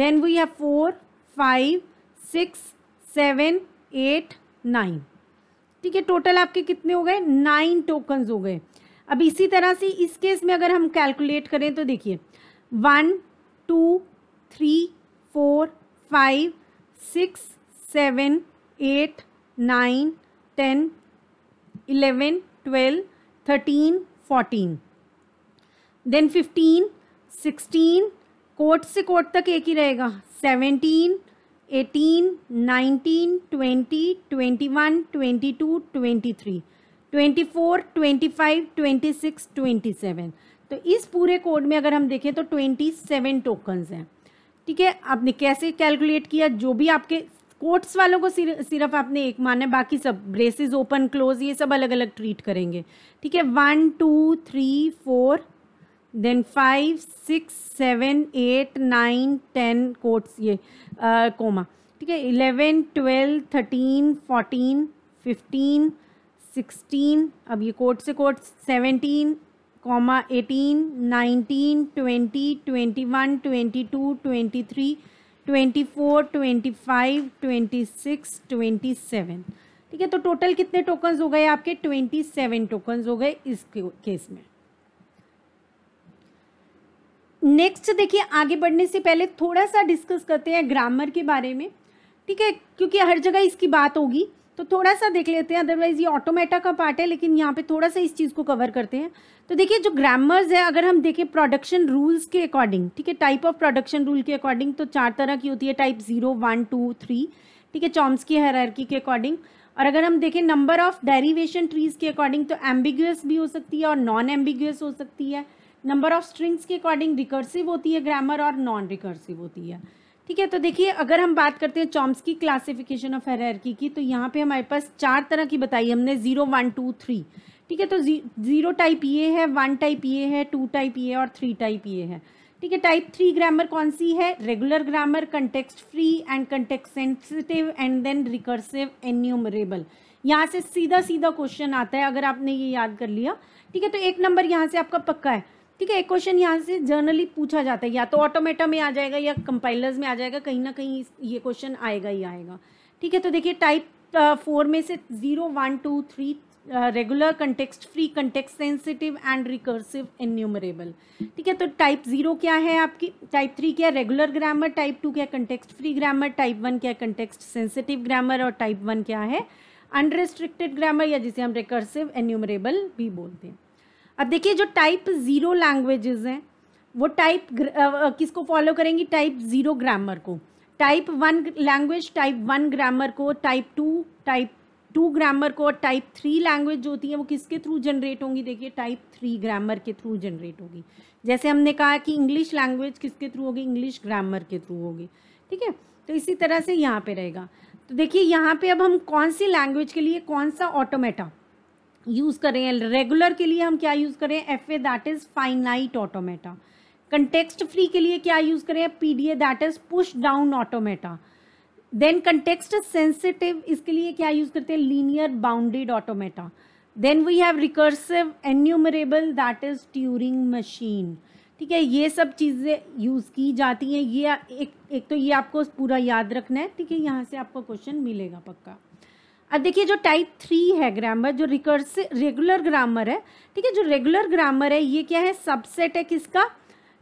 [SPEAKER 1] then we have four five six seven eight nine ठीक है टोटल आपके कितने हो गए नाइन टोकन्स हो गए अब इसी तरह से इस केस में अगर हम कैलकुलेट करें तो देखिए one two three four five six seven eight nine ten eleven twelve thirteen fourteen then fifteen sixteen quote से कोर्ट तक एक ही रहेगा seventeen eighteen nineteen twenty twenty one twenty two twenty three twenty four twenty five twenty six twenty seven तो इस पूरे code में अगर हम देखें तो ट्वेंटी सेवन टोकन्स हैं ठीक है आपने कैसे कैलकुलेट किया जो भी आपके कोट्स वालों को सिर्फ सिर्फ आपने एक माना है बाकी सब ब्रेसिस ओपन क्लोज ये सब अलग अलग ट्रीट करेंगे ठीक है one two three four then five six seven eight nine ten quotes ये कोमा uh, ठीक है eleven twelve thirteen fourteen fifteen sixteen अब ये कोट से quote seventeen comma eighteen nineteen twenty twenty one twenty two twenty three twenty four twenty five twenty six twenty seven ठीक है तो total कितने टोकन्स हो गए आपके ट्वेंटी सेवन टोकन्स हो गए इस केस में नेक्स्ट देखिए आगे बढ़ने से पहले थोड़ा सा डिस्कस करते हैं ग्रामर के बारे में ठीक है क्योंकि हर जगह इसकी बात होगी तो थोड़ा सा देख लेते हैं अदरवाइज़ ये ऑटोमेटा का पार्ट है लेकिन यहाँ पे थोड़ा सा इस चीज़ को कवर करते हैं तो देखिए जो ग्रामर्स है अगर हम देखें प्रोडक्शन रूल्स के अकॉर्डिंग ठीक है टाइप ऑफ प्रोडक्शन रूल के अकॉर्डिंग तो चार तरह की होती है type zero one two three ठीक है चॉम्स की हरारकी के अकॉर्डिंग और अगर हम देखें नंबर ऑफ डेरीवेशन ट्रीज के अकॉर्डिंग तो एम्बिगस भी हो सकती है और नॉन एम्बिग्यस हो सकती है नंबर ऑफ स्ट्रिंग्स के अकॉर्डिंग रिकर्सिव होती है ग्रामर और नॉन रिकर्सिव होती है ठीक है तो देखिए अगर हम बात करते हैं चॉम्स की क्लासिफिकेशन ऑफ हेरकी की तो यहाँ पे हमारे पास चार तरह की बताई हमने जीरो वन टू थ्री ठीक है तो जीरो टाइप ये है वन टाइप ये है टू टाइप ये और थ्री टाइप ये है ठीक है टाइप थ्री ग्रामर कौन सी है regular grammar context free and context sensitive and then recursive enumerable यहाँ से सीधा सीधा क्वेश्चन आता है अगर आपने ये याद कर लिया ठीक है तो एक नंबर यहाँ से आपका पक्का है ठीक है एक क्वेश्चन यहाँ से जर्नली पूछा जाता है या तो ऑटोमेटा में आ जाएगा या कंपाइलर्स में आ जाएगा कहीं ना कहीं ये क्वेश्चन आएगा ही आएगा ठीक है तो देखिए टाइप फोर uh, में से zero one two three regular context free context sensitive and recursive enumerable ठीक है तो टाइप ज़ीरो क्या है आपकी टाइप थ्री क्या है रेगुलर ग्रामर टाइप टू क्या context free grammar type one क्या है सेंसिटिव ग्रामर और टाइप वन क्या है अनरिस्ट्रिक्टेड ग्रामर या जिसे हम रिकर्सिव एन्यूमरेबल भी बोलते हैं अब देखिए जो टाइप ज़ीरो लैंग्वेजेस हैं वो टाइप किसको फॉलो करेंगी टाइप ज़ीरो ग्रामर को type one language type one grammar को type two type two grammar को और टाइप थ्री लैंग्वेज जो होती है वो किसके थ्रू जनरेट होंगी देखिए टाइप थ्री ग्रामर के थ्रू जनरेट होगी जैसे हमने कहा कि इंग्लिश लैंग्वेज किसके थ्रू होगी इंग्लिश ग्रामर के थ्रू होगी ठीक है तो इसी तरह से यहाँ पे रहेगा तो देखिए यहाँ पे अब हम कौन सी लैंग्वेज के लिए कौन सा ऑटोमेटा यूज़ कर रहे हैं रेगुलर के लिए हम क्या यूज़ कर रहे हैं F A that is finite automata context free के लिए क्या यूज़ करें P D A that is push down automata then context sensitive इसके लिए क्या यूज़ करते हैं linear bounded automata then we have recursive enumerable that is Turing machine ठीक है ये सब चीज़ें यूज़ की जाती हैं ये एक एक तो ये आपको पूरा याद रखना है ठीक है यहाँ से आपको क्वेश्चन मिलेगा पक्का अब देखिए जो टाइप थ्री है ग्रामर जो रिकर्स रेगुलर ग्रामर है ठीक है जो रेगुलर ग्रामर है ये क्या है सबसेट है किसका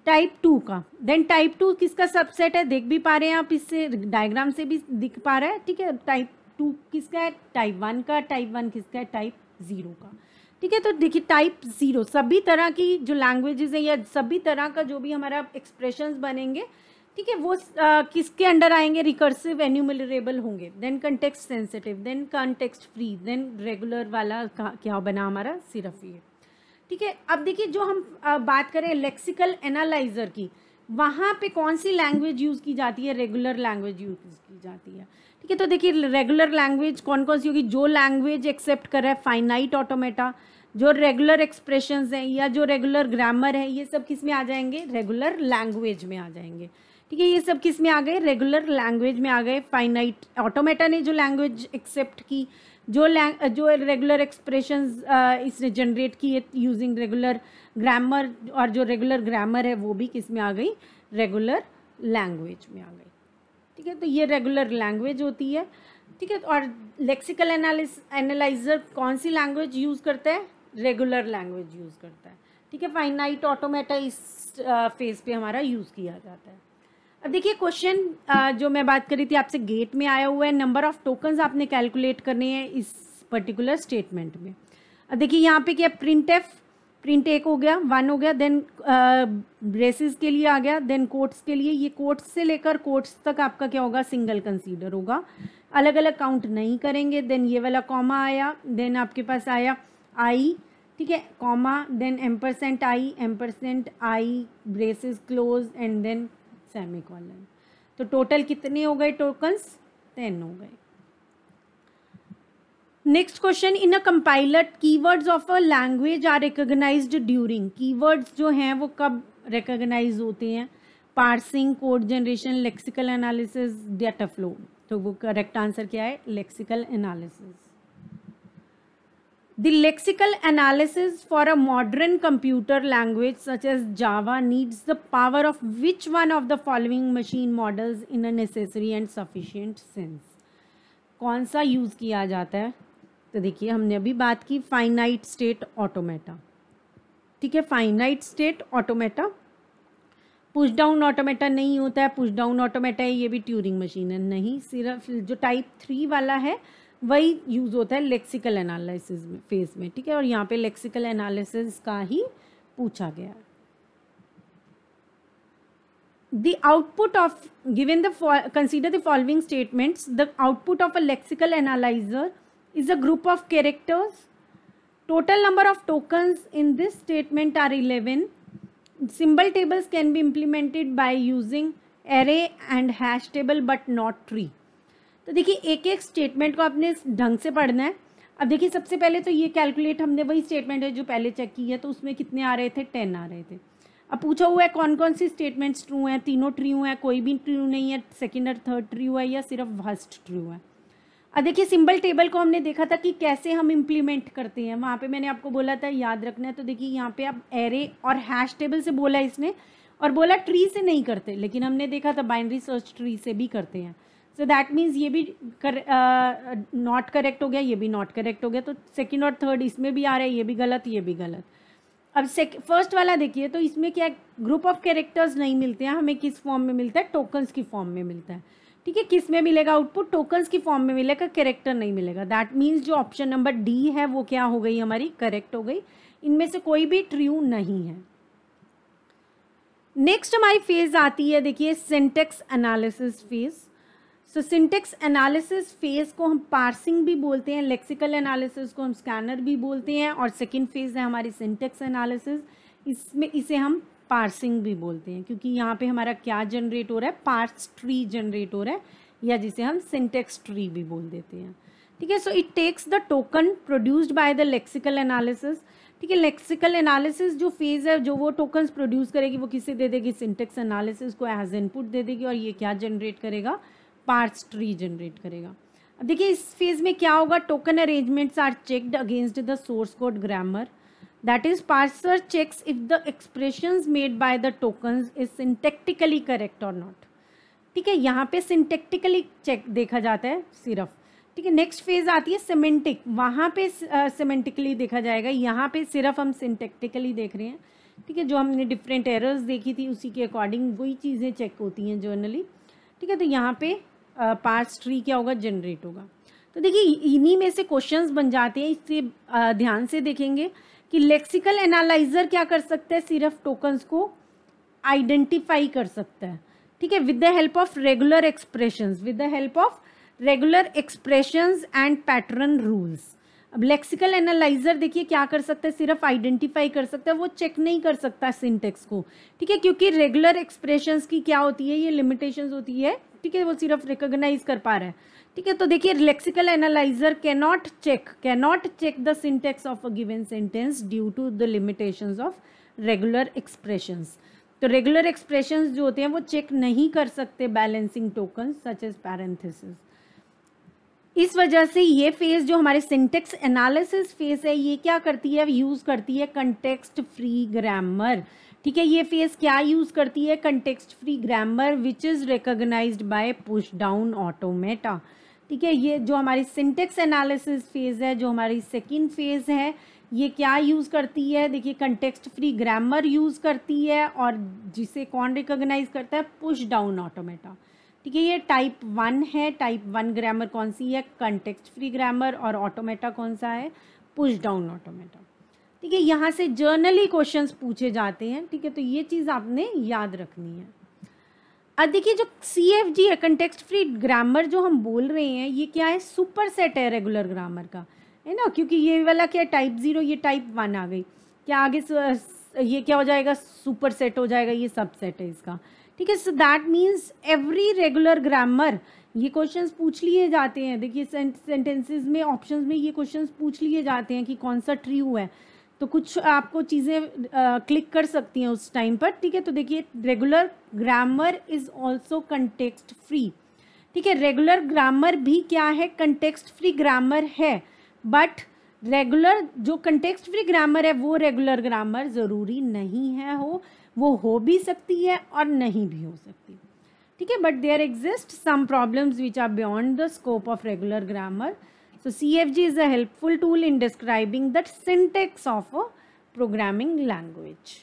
[SPEAKER 1] टाइप टू का देन टाइप टू किसका सबसेट है देख भी पा रहे हैं आप इससे डायग्राम से भी दिख पा रहा है ठीक है टाइप टू किसका है टाइप वन का टाइप वन किसका है टाइप ज़ीरो का ठीक है तो देखिए टाइप ज़ीरो सभी तरह की जो लैंग्वेजेस है या सभी तरह का जो भी हमारा एक्सप्रेशंस बनेंगे ठीक है वो किसके अंडर आएंगे रिकर्सिव एन्यूमरेबल होंगे then context sensitive then context free then regular वाला क्या बना हमारा सिर्फ ये ठीक है अब देखिए जो हम बात करें लेक्सिकल एनालाइजर की वहाँ पे कौन सी लैंग्वेज यूज़ की जाती है रेगुलर लैंग्वेज यूज़ की जाती है ठीक है तो देखिए रेगुलर लैंग्वेज कौन कौन सी होगी जो लैंग्वेज एक्सेप्ट करे फाइनाइट ऑटोमेटा जो रेगुलर एक्सप्रेशन हैं या जो रेगुलर ग्रामर है ये सब किस में आ जाएंगे रेगुलर लैंग्वेज में आ जाएंगे ठीक है ये सब किस में आ गए रेगुलर लैंग्वेज में आ गए फाइनाइट ऑटोमेटा ने जो लैंग्वेज एक्सेप्ट की जो लैंग जो रेगुलर एक्सप्रेशन uh, इसने जनरेट किए यूजिंग रेगुलर ग्रामर और जो रेगुलर ग्रामर है वो भी किस में आ गई रेगुलर लैंग्वेज में आ गई ठीक है तो ये रेगुलर लैंग्वेज होती है ठीक है और लेक्सिकल एनालिस एनालाइजर कौन सी लैंग्वेज यूज़ करता है रेगुलर लैंग्वेज यूज़ करता है ठीक है फाइनाइट ऑटोमेटा इस फेज़ uh, पे हमारा यूज़ किया जाता है अब देखिए क्वेश्चन जो मैं बात कर रही थी आपसे गेट में आया हुआ है नंबर ऑफ टोकन्स आपने कैलकुलेट करने हैं इस पर्टिकुलर स्टेटमेंट में अब देखिए यहाँ पे क्या प्रिंट एफ प्रिंट एक हो गया वन हो गया देन ब्रेसिस के लिए आ गया देन कोट्स के लिए ये कोट्स से लेकर कोट्स तक आपका क्या होगा सिंगल कंसीडर होगा अलग अलग काउंट नहीं करेंगे देन ये वाला कॉमा आया देन आपके पास आया आई ठीक है comma then M percent I M percent I braces close and then semicolon तो टोटल कितने हो गए टोकन्स टेन हो गए next question in a compiler keywords of a language are recognize during keywords जो हैं वो कब रिकोगनाइज होते हैं parsing code generation lexical analysis data flow तो वो करेक्ट आंसर क्या है lexical analysis The lexical analysis for a modern computer language such as Java needs the power of which one of the following machine models in a necessary and sufficient sense? कौन सा use किया जाता है तो देखिए हमने अभी बात की फाइनाइट स्टेट ऑटोमेटा ठीक है finite state automata push down automata नहीं होता है पुश डाउन ऑटोमेटा ये भी ट्यूरिंग मशीन है नहीं सिर्फ जो टाइप थ्री वाला है वही यूज़ होता है लेक्सिकल एनालिसिस में फेज में ठीक है और यहाँ पे लेक्सिकल एनालिसिस का ही पूछा गया है the output of given the consider the following statements the output of a lexical analyzer is a group of characters total number of tokens in this statement are 11 symbol tables can be implemented by using array and hash table but not tree तो देखिए एक एक statement को आपने ढंग से पढ़ना है अब देखिए सबसे पहले तो ये कैलकुलेट हमने वही स्टेटमेंट है जो पहले चेक की है तो उसमें कितने आ रहे थे टेन आ रहे थे अब पूछा हुआ है कौन कौन सी स्टेटमेंट्स ट्रू हैं तीनों ट्रू हैं कोई भी ट्रू नहीं है सेकेंड और थर्ड ट्रू है या सिर्फ फर्स्ट ट्रू है अब देखिए सिंबल टेबल को हमने देखा था कि कैसे हम इम्प्लीमेंट करते हैं वहाँ पे मैंने आपको बोला था याद रखना है तो देखिए यहाँ पे आप एरे और हैश टेबल से बोला इसने और बोला ट्री से नहीं करते लेकिन हमने देखा था बाइनरी सर्च ट्री से भी करते हैं सो दैट मीन्स ये भी कर नॉट uh, करेक्ट हो गया ये भी नॉट करेक्ट हो गया तो सेकेंड और थर्ड इसमें भी आ रहा है ये भी गलत ये भी गलत अब फर्स्ट वाला देखिए तो इसमें क्या ग्रुप ऑफ कैरेक्टर्स नहीं मिलते हैं हमें किस फॉर्म में मिलता है टोकन्स की फॉर्म में मिलता है ठीक है किस में मिलेगा आउटपुट टोकन्स की फॉर्म में मिलेगा कैरेक्टर नहीं मिलेगा दैट मीन्स जो ऑप्शन नंबर डी है वो क्या हो गई हमारी करेक्ट हो गई इनमें से कोई भी ट्र्यू नहीं है नेक्स्ट हमारी फेज आती है देखिए syntax analysis phase so syntax analysis phase को हम पार्सिंग भी बोलते हैं लेक्सिकल एनालिसिस को हम स्कैनर भी बोलते हैं और सेकेंड फेज है हमारी सिंटेक्स एनालिसिस इसमें इसे हम पार्सिंग भी बोलते हैं क्योंकि यहाँ पे हमारा क्या जनरेट हो रहा है पार्स ट्री जनरेट हो रहा है या जिसे हम सिंटेक्स ट्री भी बोल देते हैं ठीक है so it takes the token produced by the lexical analysis ठीक है लेक्सिकल एनालिसिस जो फेज़ है जो वो टोकन्स प्रोड्यूस करेगी वो किसे दे देगी सिंटेक्स एनालिसिस को एज इनपुट दे देगी और ये क्या जनरेट करेगा पार्स ट्री जनरेट करेगा अब देखिए इस फेज में क्या होगा token arrangements are checked against the source code grammar that is parser checks if the expressions made by the token is syntactically correct और नॉट ठीक है यहाँ पे सिंटेक्टिकली चेक देखा जाता है सिर्फ ठीक है नेक्स्ट फेज आती है सिमेंटिक वहाँ पे सिमेंटिकली uh, देखा जाएगा यहाँ पे सिर्फ हम सिंटेक्टिकली देख रहे हैं ठीक है जो हमने डिफरेंट एरर्स देखी थी उसी के अकॉर्डिंग वही चीज़ें चेक होती हैं जर्नली ठीक है तो यहाँ पे पार्ट्स ट्री क्या होगा जनरेट होगा तो देखिए इन्हीं में से क्वेश्चंस बन जाते हैं इससे ध्यान से देखेंगे कि लेक्सिकल एनालाइजर क्या कर सकता है सिर्फ टोकन्स को आइडेंटिफाई कर सकता है ठीक है with the help of regular expression with the help of regular expression and pattern rules अब लेक्सिकल एनालाइजर देखिए क्या कर सकता है सिर्फ आइडेंटिफाई कर सकता है वो चेक नहीं कर सकता सिंटेक्स को ठीक है क्योंकि रेगुलर एक्सप्रेशंस की क्या होती है ये लिमिटेशंस होती है ठीक है वो सिर्फ रिकोगनाइज कर पा रहा है ठीक है तो देखिए lexical analyzer can not check can not check the syntax of a given sentence due to the limitation of regular expressions तो रेगुलर एक्सप्रेशंस जो होते हैं वो चेक नहीं कर सकते balancing token such as parenthesis इस वजह से ये फेज जो हमारे सिंटेक्स एनालिसिस फेज है ये क्या करती है यूज़ करती है कंटेक्स्ट फ्री ग्रामर ठीक है ये फेस क्या यूज़ करती है context free grammar which is recognize by push down automata ठीक है ये जो हमारी सिंटेक्स एनालिसिस फेज़ है जो हमारी सेकेंड फेज़ है ये क्या यूज़ करती है देखिए कंटेक्स्ट फ्री ग्रामर यूज़ करती है और जिसे कौन रिकोगनाइज करता है पुश डाउन ऑटोमेटा ठीक है ये टाइप वन है टाइप वन ग्रामर कौन सी है कंटेक्स्ट फ्री ग्रामर और ऑटोमेटा कौन सा है पुश डाउन ऑटोमेटा ठीक है यहाँ से जर्नली क्वेश्चंस पूछे जाते हैं ठीक है तो ये चीज़ आपने याद रखनी है अब देखिए जो सी एफ जी है कंटेक्सट फ्री ग्रामर जो हम बोल रहे हैं ये क्या है सुपर सेट है रेगुलर ग्रामर का है ना क्योंकि ये वाला क्या टाइप ज़ीरो ये टाइप वन आ गई क्या आगे ये क्या हो जाएगा सुपर सेट हो जाएगा ये सब सेट है इसका ठीक है so that means every regular grammar ये क्वेश्चंस पूछ लिए जाते हैं देखिए सेंटेंसेस में ऑप्शंस में ये क्वेश्चंस पूछ लिए जाते हैं कि कौन सा ट्री हुआ है तो कुछ आपको चीज़ें क्लिक कर सकती हैं उस टाइम पर ठीक है तो देखिए regular grammar is also context free ठीक है रेगुलर ग्रामर भी क्या है कंटेक्स्ट फ्री ग्रामर है बट रेगुलर जो कंटेक्स्ट फ्री ग्रामर है वो रेगुलर ग्रामर ज़रूरी नहीं है हो वो हो भी सकती है और नहीं भी हो सकती ठीक है but there exist some problems which are beyond the scope of regular grammar F G is a helpful tool in describing that syntax of a programming language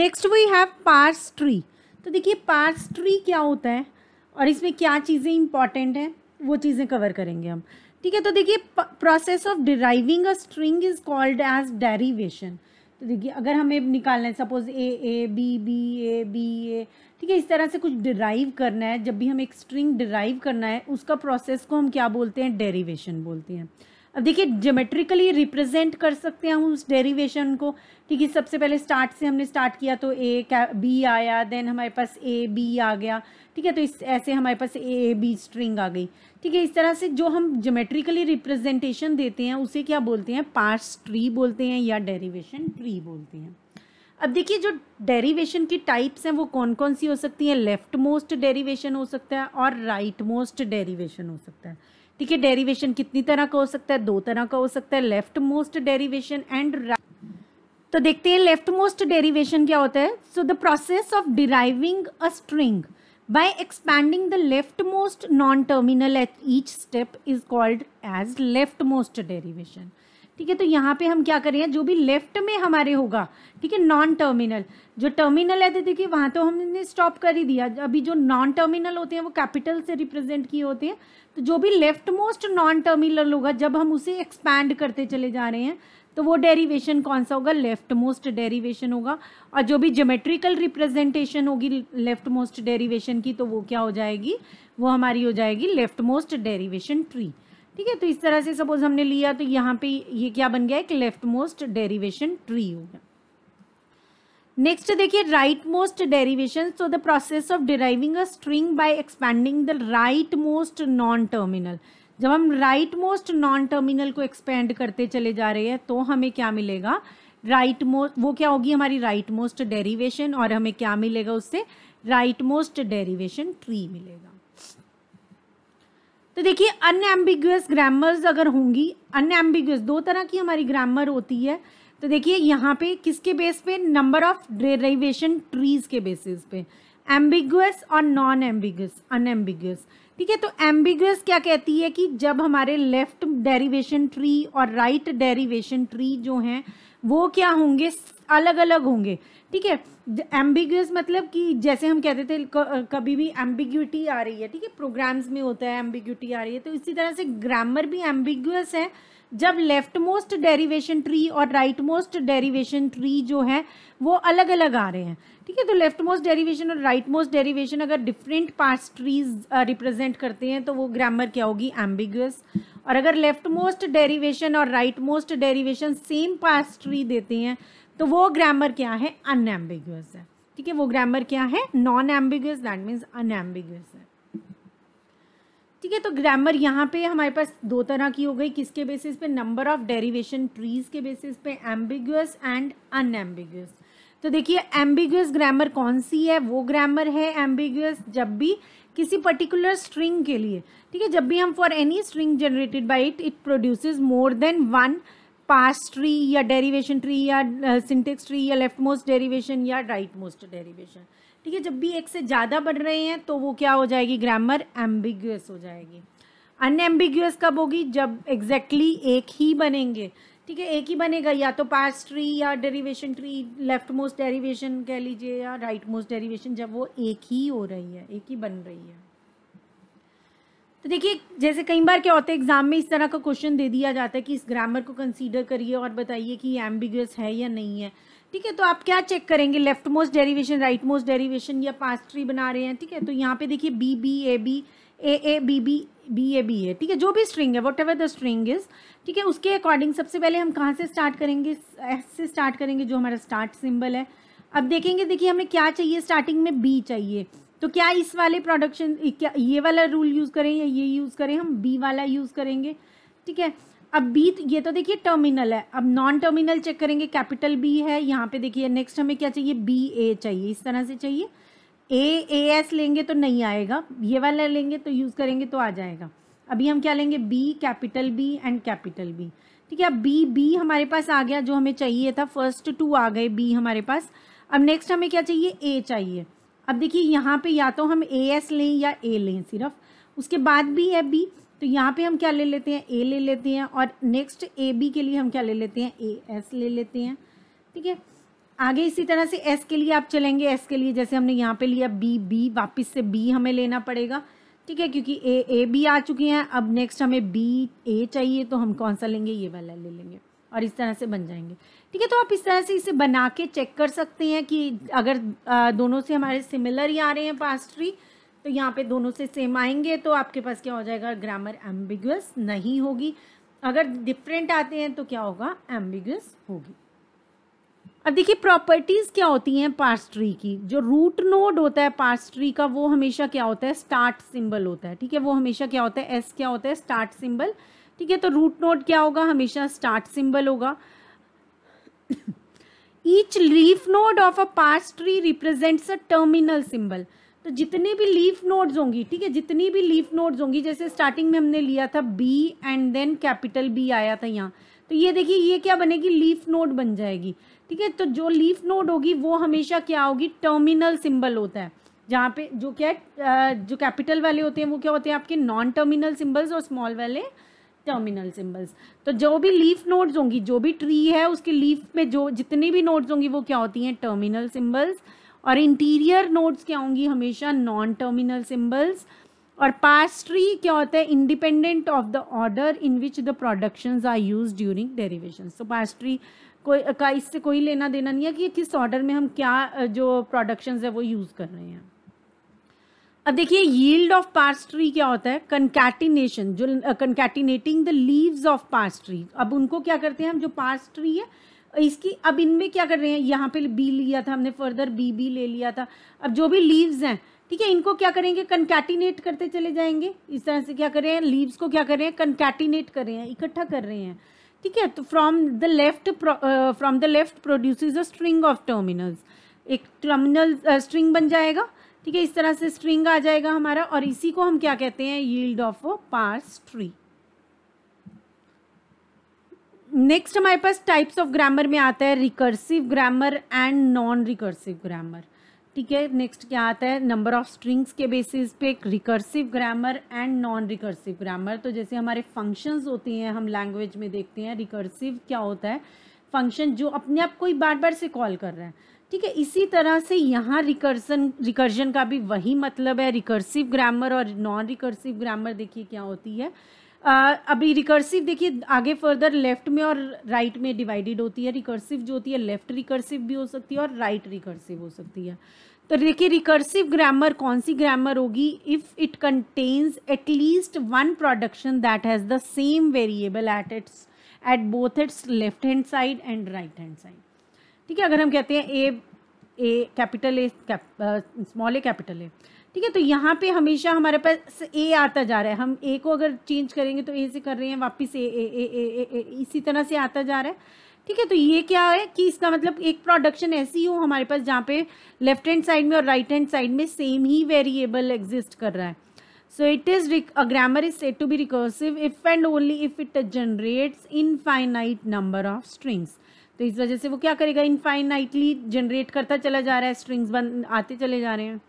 [SPEAKER 1] next we have parse tree तो देखिए parse tree क्या होता है और इसमें क्या चीज़ें important हैं वो चीज़ें कवर करेंगे हम ठीक है तो देखिए process of deriving a string is called as derivation तो देखिए अगर हमें निकालना है suppose A A B B A B A ठीक है इस तरह से कुछ डिराइव करना है जब भी हम एक स्ट्रिंग डिराइव करना है उसका प्रोसेस को हम क्या बोलते हैं डेरिवेशन बोलते हैं अब देखिए जोमेट्रिकली रिप्रेजेंट कर सकते हैं हम उस डेरिवेशन को ठीक है सबसे पहले स्टार्ट से हमने स्टार्ट किया तो ए क्या बी आया देन हमारे पास ए बी आ गया ठीक है तो इस ऐसे हमारे पास ए ए बी स्ट्रिंग आ गई ठीक है इस तरह से जो हम जोमेट्रिकली रिप्रेजेंटेशन देते हैं उसे क्या बोलते हैं पार्ट्स ट्री बोलते हैं या डेरिवेशन ट्री बोलते हैं अब देखिए जो डेरिवेशन की टाइप्स हैं वो कौन कौन सी हो सकती हैं लेफ्ट मोस्ट डेरिवेशन हो सकता है और राइट मोस्ट डेरिवेशन हो सकता है ठीक है डेरिवेशन कितनी तरह का हो सकता है दो तरह का हो सकता है left most derivation and right तो देखते हैं लेफ्ट मोस्ट डेरिवेशन क्या होता है so the process of deriving a string by expanding the leftmost non-terminal at each step is called as leftmost derivation ठीक है तो यहाँ पे हम क्या करें जो भी लेफ्ट में हमारे होगा ठीक है नॉन टर्मिनल जो टर्मिनल है तो देखिए वहाँ तो हमने स्टॉप कर ही दिया अभी जो नॉन टर्मिनल होते हैं वो कैपिटल से रिप्रेजेंट किए होते हैं तो जो भी लेफ्ट मोस्ट नॉन टर्मिनल होगा जब हम उसे एक्सपैंड करते चले जा रहे हैं तो वो डेरिवेशन कौन सा होगा लेफ्ट मोस्ट डेरिवेशन होगा और जो भी जोमेट्रिकल रिप्रेजेंटेशन होगी लेफ्ट मोस्ट डेरिवेशन की तो वो क्या हो जाएगी वो हमारी हो जाएगी लेफ्ट मोस्ट डेरिवेशन ट्री ठीक है तो इस तरह से सपोज हमने लिया तो यहाँ पे ये क्या बन गया एक लेफ्ट मोस्ट डेरीवेशन ट्री हो गया नेक्स्ट देखिए right most derivation so the process of deriving a string by expanding the rightmost non terminal जब हम राइट मोस्ट नॉन टर्मिनल को एक्सपेंड करते चले जा रहे हैं तो हमें क्या मिलेगा राइट मोस्ट वो क्या होगी हमारी राइट मोस्ट डेरिवेशन और हमें क्या मिलेगा उससे राइट मोस्ट डेरिवेशन ट्री मिलेगा तो देखिए अनएम्बिगुअस ग्रामर्स अगर होंगी अनएम्बिगुअस दो तरह की हमारी ग्रामर होती है तो देखिए यहाँ पे किसके बेस पे नंबर ऑफ डेरिवेशन ट्रीज के बेसिस पे एम्बिगुअस और नॉन एम्बिगुअस अनएम्बिगुअस ठीक है तो एम्बिग्रस क्या कहती है कि जब हमारे लेफ्ट डेरिवेशन ट्री और राइट डेरिवेशन ट्री जो हैं वो क्या होंगे अलग अलग होंगे ठीक है एम्बिग्रस मतलब कि जैसे हम कहते थे कभी भी एम्बिग्यूटी आ रही है ठीक है प्रोग्राम्स में होता है एम्बिग्यूटी आ रही है तो इसी तरह से ग्रामर भी एम्बिग्यूस है जब लेफ्ट मोस्ट डेरिवेशन ट्री और राइट मोस्ट डेरिवेशन ट्री जो है वो अलग अलग आ रहे हैं ठीक है तो लेफ्ट मोस्ट डेरिवेशन और राइट मोस्ट डेरिवेशन अगर डिफरेंट पार्ट ट्रीज रिप्रेजेंट करते हैं तो वो ग्रामर क्या होगी एम्बिगस और अगर लेफ्ट मोस्ट डेरिवेशन और right most derivation same part tree देते हैं तो वो ग्रामर क्या है अनएम्बिगस है ठीक है वो ग्रामर क्या है non ambiguous that means unambiguous है ठीक है तो ग्रामर यहाँ पे हमारे पास दो तरह की हो गई किसके बेसिस पे नंबर ऑफ डेरिवेशन ट्रीज के बेसिस पे एम्बिगुअस एंड अनएम्बिगुअस तो देखिए एम्बिगुअस ग्रामर कौन सी है वो ग्रामर है एम्बिगुअस जब भी किसी पर्टिकुलर स्ट्रिंग के लिए ठीक है जब भी हम for any string generated by it it produces more than one parse tree या डेरिवेशन ट्री या सिंटेक्स uh, ट्री या लेफ्ट मोस्ट डेरिवेशन या राइट मोस्ट डेरिवेशन ठीक है जब भी एक से ज़्यादा बढ़ रहे हैं तो वो क्या हो जाएगी ग्रामर एम्बिग्यूस हो जाएगी अनएम्बिग्यूस कब होगी जब एग्जैक्टली exactly एक ही बनेंगे ठीक है एक ही बनेगा या तो पास ट्री या derivation tree left most derivation कह लीजिए या राइट मोस्ट डेरिवेशन जब वो एक ही हो रही है एक ही बन रही है तो देखिए जैसे कई बार क्या होता है एग्जाम में इस तरह का क्वेश्चन दे दिया जाता है कि इस ग्रामर को कंसीडर करिए और बताइए कि ये एम्बिग्यूस है या नहीं है ठीक है तो आप क्या चेक करेंगे left most derivation right most derivation या पास ट्री बना रहे हैं ठीक है तो यहाँ पे देखिए B B A B A A B B B A B है ठीक है जो भी स्ट्रिंग है whatever the string is ठीक है उसके अकॉर्डिंग सबसे पहले हम कहाँ से स्टार्ट करेंगे एस से स्टार्ट करेंगे जो हमारा स्टार्ट सिंबल है अब देखेंगे देखिए हमें क्या चाहिए स्टार्टिंग में बी चाहिए तो क्या इस वाले प्रोडक्शन क्या ये वाला रूल यूज़ करें या ये यूज़ करें हम बी वाला यूज़ करेंगे ठीक है अब बी तो, ये तो देखिए टर्मिनल है अब नॉन टर्मिनल चेक करेंगे कैपिटल बी है यहाँ पे देखिए नेक्स्ट हमें क्या चाहिए बी ए चाहिए इस तरह से चाहिए ए ए एस लेंगे तो नहीं आएगा ये वाला लेंगे तो यूज़ करेंगे तो आ जाएगा अभी हम क्या लेंगे B capital B and capital B ठीक है अब बी बी हमारे पास आ गया जो हमें चाहिए था फर्स्ट टू आ गए बी हमारे पास अब नेक्स्ट हमें क्या चाहिए ए चाहिए अब देखिए यहाँ पे या तो हम ए एस लें या ए लें सिर्फ उसके बाद भी है बी तो यहाँ पे हम क्या ले लेते हैं ए ले लेते हैं और नेक्स्ट ए बी के लिए हम क्या ले लेते हैं ए एस ले लेते हैं ठीक है आगे इसी तरह से एस के लिए आप चलेंगे एस के लिए जैसे हमने यहाँ पे लिया बी बी वापस से बी हमें लेना पड़ेगा ठीक है क्योंकि ए ए बी आ चुके हैं अब नेक्स्ट हमें बी ए चाहिए तो हम कौन सा लेंगे ये वाला ले लेंगे और इस तरह से बन जाएंगे ठीक है तो आप इस तरह से इसे बना के चेक कर सकते हैं कि अगर दोनों से हमारे सिमिलर ही आ रहे हैं पास ट्री तो यहाँ पे दोनों से सेम आएंगे तो आपके पास क्या हो जाएगा ग्रामर एम्बिगस नहीं होगी अगर डिफरेंट आते हैं तो क्या होगा एम्बिगस होगी अब देखिए प्रॉपर्टीज़ क्या होती हैं पार्स ट्री की जो रूट नोड होता है पार्स ट्री का वो हमेशा क्या होता है स्टार्ट सिंबल होता है ठीक है वो हमेशा क्या होता है एस क्या होता है स्टार्ट सिंबल ठीक है तो रूट नोड क्या होगा हमेशा स्टार्ट सिंबल होगा each leaf node of a parse tree represents a terminal symbol तो जितने भी लीफ नोड्स होंगी ठीक है जितनी भी लीफ नोड्स होंगी जैसे स्टार्टिंग में हमने लिया था B and then capital B आया था यहाँ तो ये देखिए ये क्या बनेगी लीफ नोड बन जाएगी ठीक है तो जो लीफ नोड होगी वो हमेशा क्या होगी टर्मिनल सिंबल होता है जहाँ पे जो क्या है जो कैपिटल वाले होते हैं वो क्या होते हैं आपके नॉन टर्मिनल सिंबल्स और स्मॉल वाले टर्मिनल सिंबल्स तो जो भी लीफ नोड्स होंगी जो भी ट्री है उसके लीफ में जो जितनी भी नोड्स होंगी वो क्या होती हैं टर्मिनल सिंबल्स और इंटीरियर नोट्स क्या होंगी हमेशा नॉन टर्मिनल सिम्बल्स और पास ट्री क्या होता है independent of the order in which the productions are used during derivation तो पास ट्री कोई का इससे कोई लेना देना नहीं है कि किस ऑर्डर में हम क्या जो प्रोडक्शंस है वो यूज़ कर रहे हैं अब देखिए यील्ड ऑफ पास ट्री क्या होता है कंकैटिनेशन जो concatenating the leaves of parse tree अब उनको क्या करते हैं हम जो पास ट्री है इसकी अब इनमें क्या कर रहे हैं यहाँ पे बी लिया था हमने फर्दर बी बी ले लिया था अब जो भी लीव्स हैं ठीक है इनको क्या करेंगे कंकैटिनेट करते चले जाएंगे इस तरह से क्या कर रहे हैं लीव्स को क्या कर रहे हैं कंकैटिनेट कर रहे हैं इकट्ठा कर रहे हैं ठीक है तो from the left from the left produce a string of terminals एक टर्मिनल स्ट्रिंग बन जाएगा ठीक है इस तरह से स्ट्रिंग आ जाएगा हमारा और इसी को हम क्या कहते हैं yield of parse tree next हमारे पास टाइप्स ऑफ ग्रामर में आता है recursive grammar and non recursive grammar ठीक है नेक्स्ट क्या आता है नंबर ऑफ स्ट्रिंग्स के बेसिस पे recursive grammar and non recursive grammar तो जैसे हमारे फंक्शंस होते हैं हम लैंग्वेज में देखते हैं रिकर्सिव क्या होता है फंक्शन जो अपने आप कोई बार बार से कॉल कर रहा है ठीक है इसी तरह से यहाँ रिकर्सन रिकर्जन का भी वही मतलब है रिकर्सिव ग्रामर और नॉन रिकर्सिव ग्रामर देखिए क्या होती है अभी रिकर्सिव देखिए आगे फर्दर लेफ्ट में और राइट में डिवाइडेड होती है रिकर्सिव जो होती है लेफ्ट रिकर्सिव भी हो सकती है और राइट रिकर्सिव हो सकती है तो देखिए रिकर्सिव ग्रामर कौन सी ग्रामर होगी if it contains at least one production that has the same variable at its at both its left hand side and right hand side ठीक है अगर हम कहते हैं A A capital A small A capital A ठीक है तो यहाँ पे हमेशा हमारे पास ए आता जा रहा है हम ए को अगर चेंज करेंगे तो ए से कर रहे हैं वापस ए ए ए ए ए इसी तरह से आता जा रहा है ठीक है तो ये क्या है कि इसका मतलब एक प्रोडक्शन ऐसी हो हमारे पास जहाँ पे लेफ्ट हैंड साइड में और राइट हैंड साइड में सेम ही वेरिएबल एग्जिस्ट कर रहा है so it is a grammar is said to be recursive if and only if it generates infinite number of strings तो इस वजह से वो क्या करेगा इनफाइनाइटली जनरेट करता चला जा रहा है स्ट्रिंग्स बन आते चले जा रहे हैं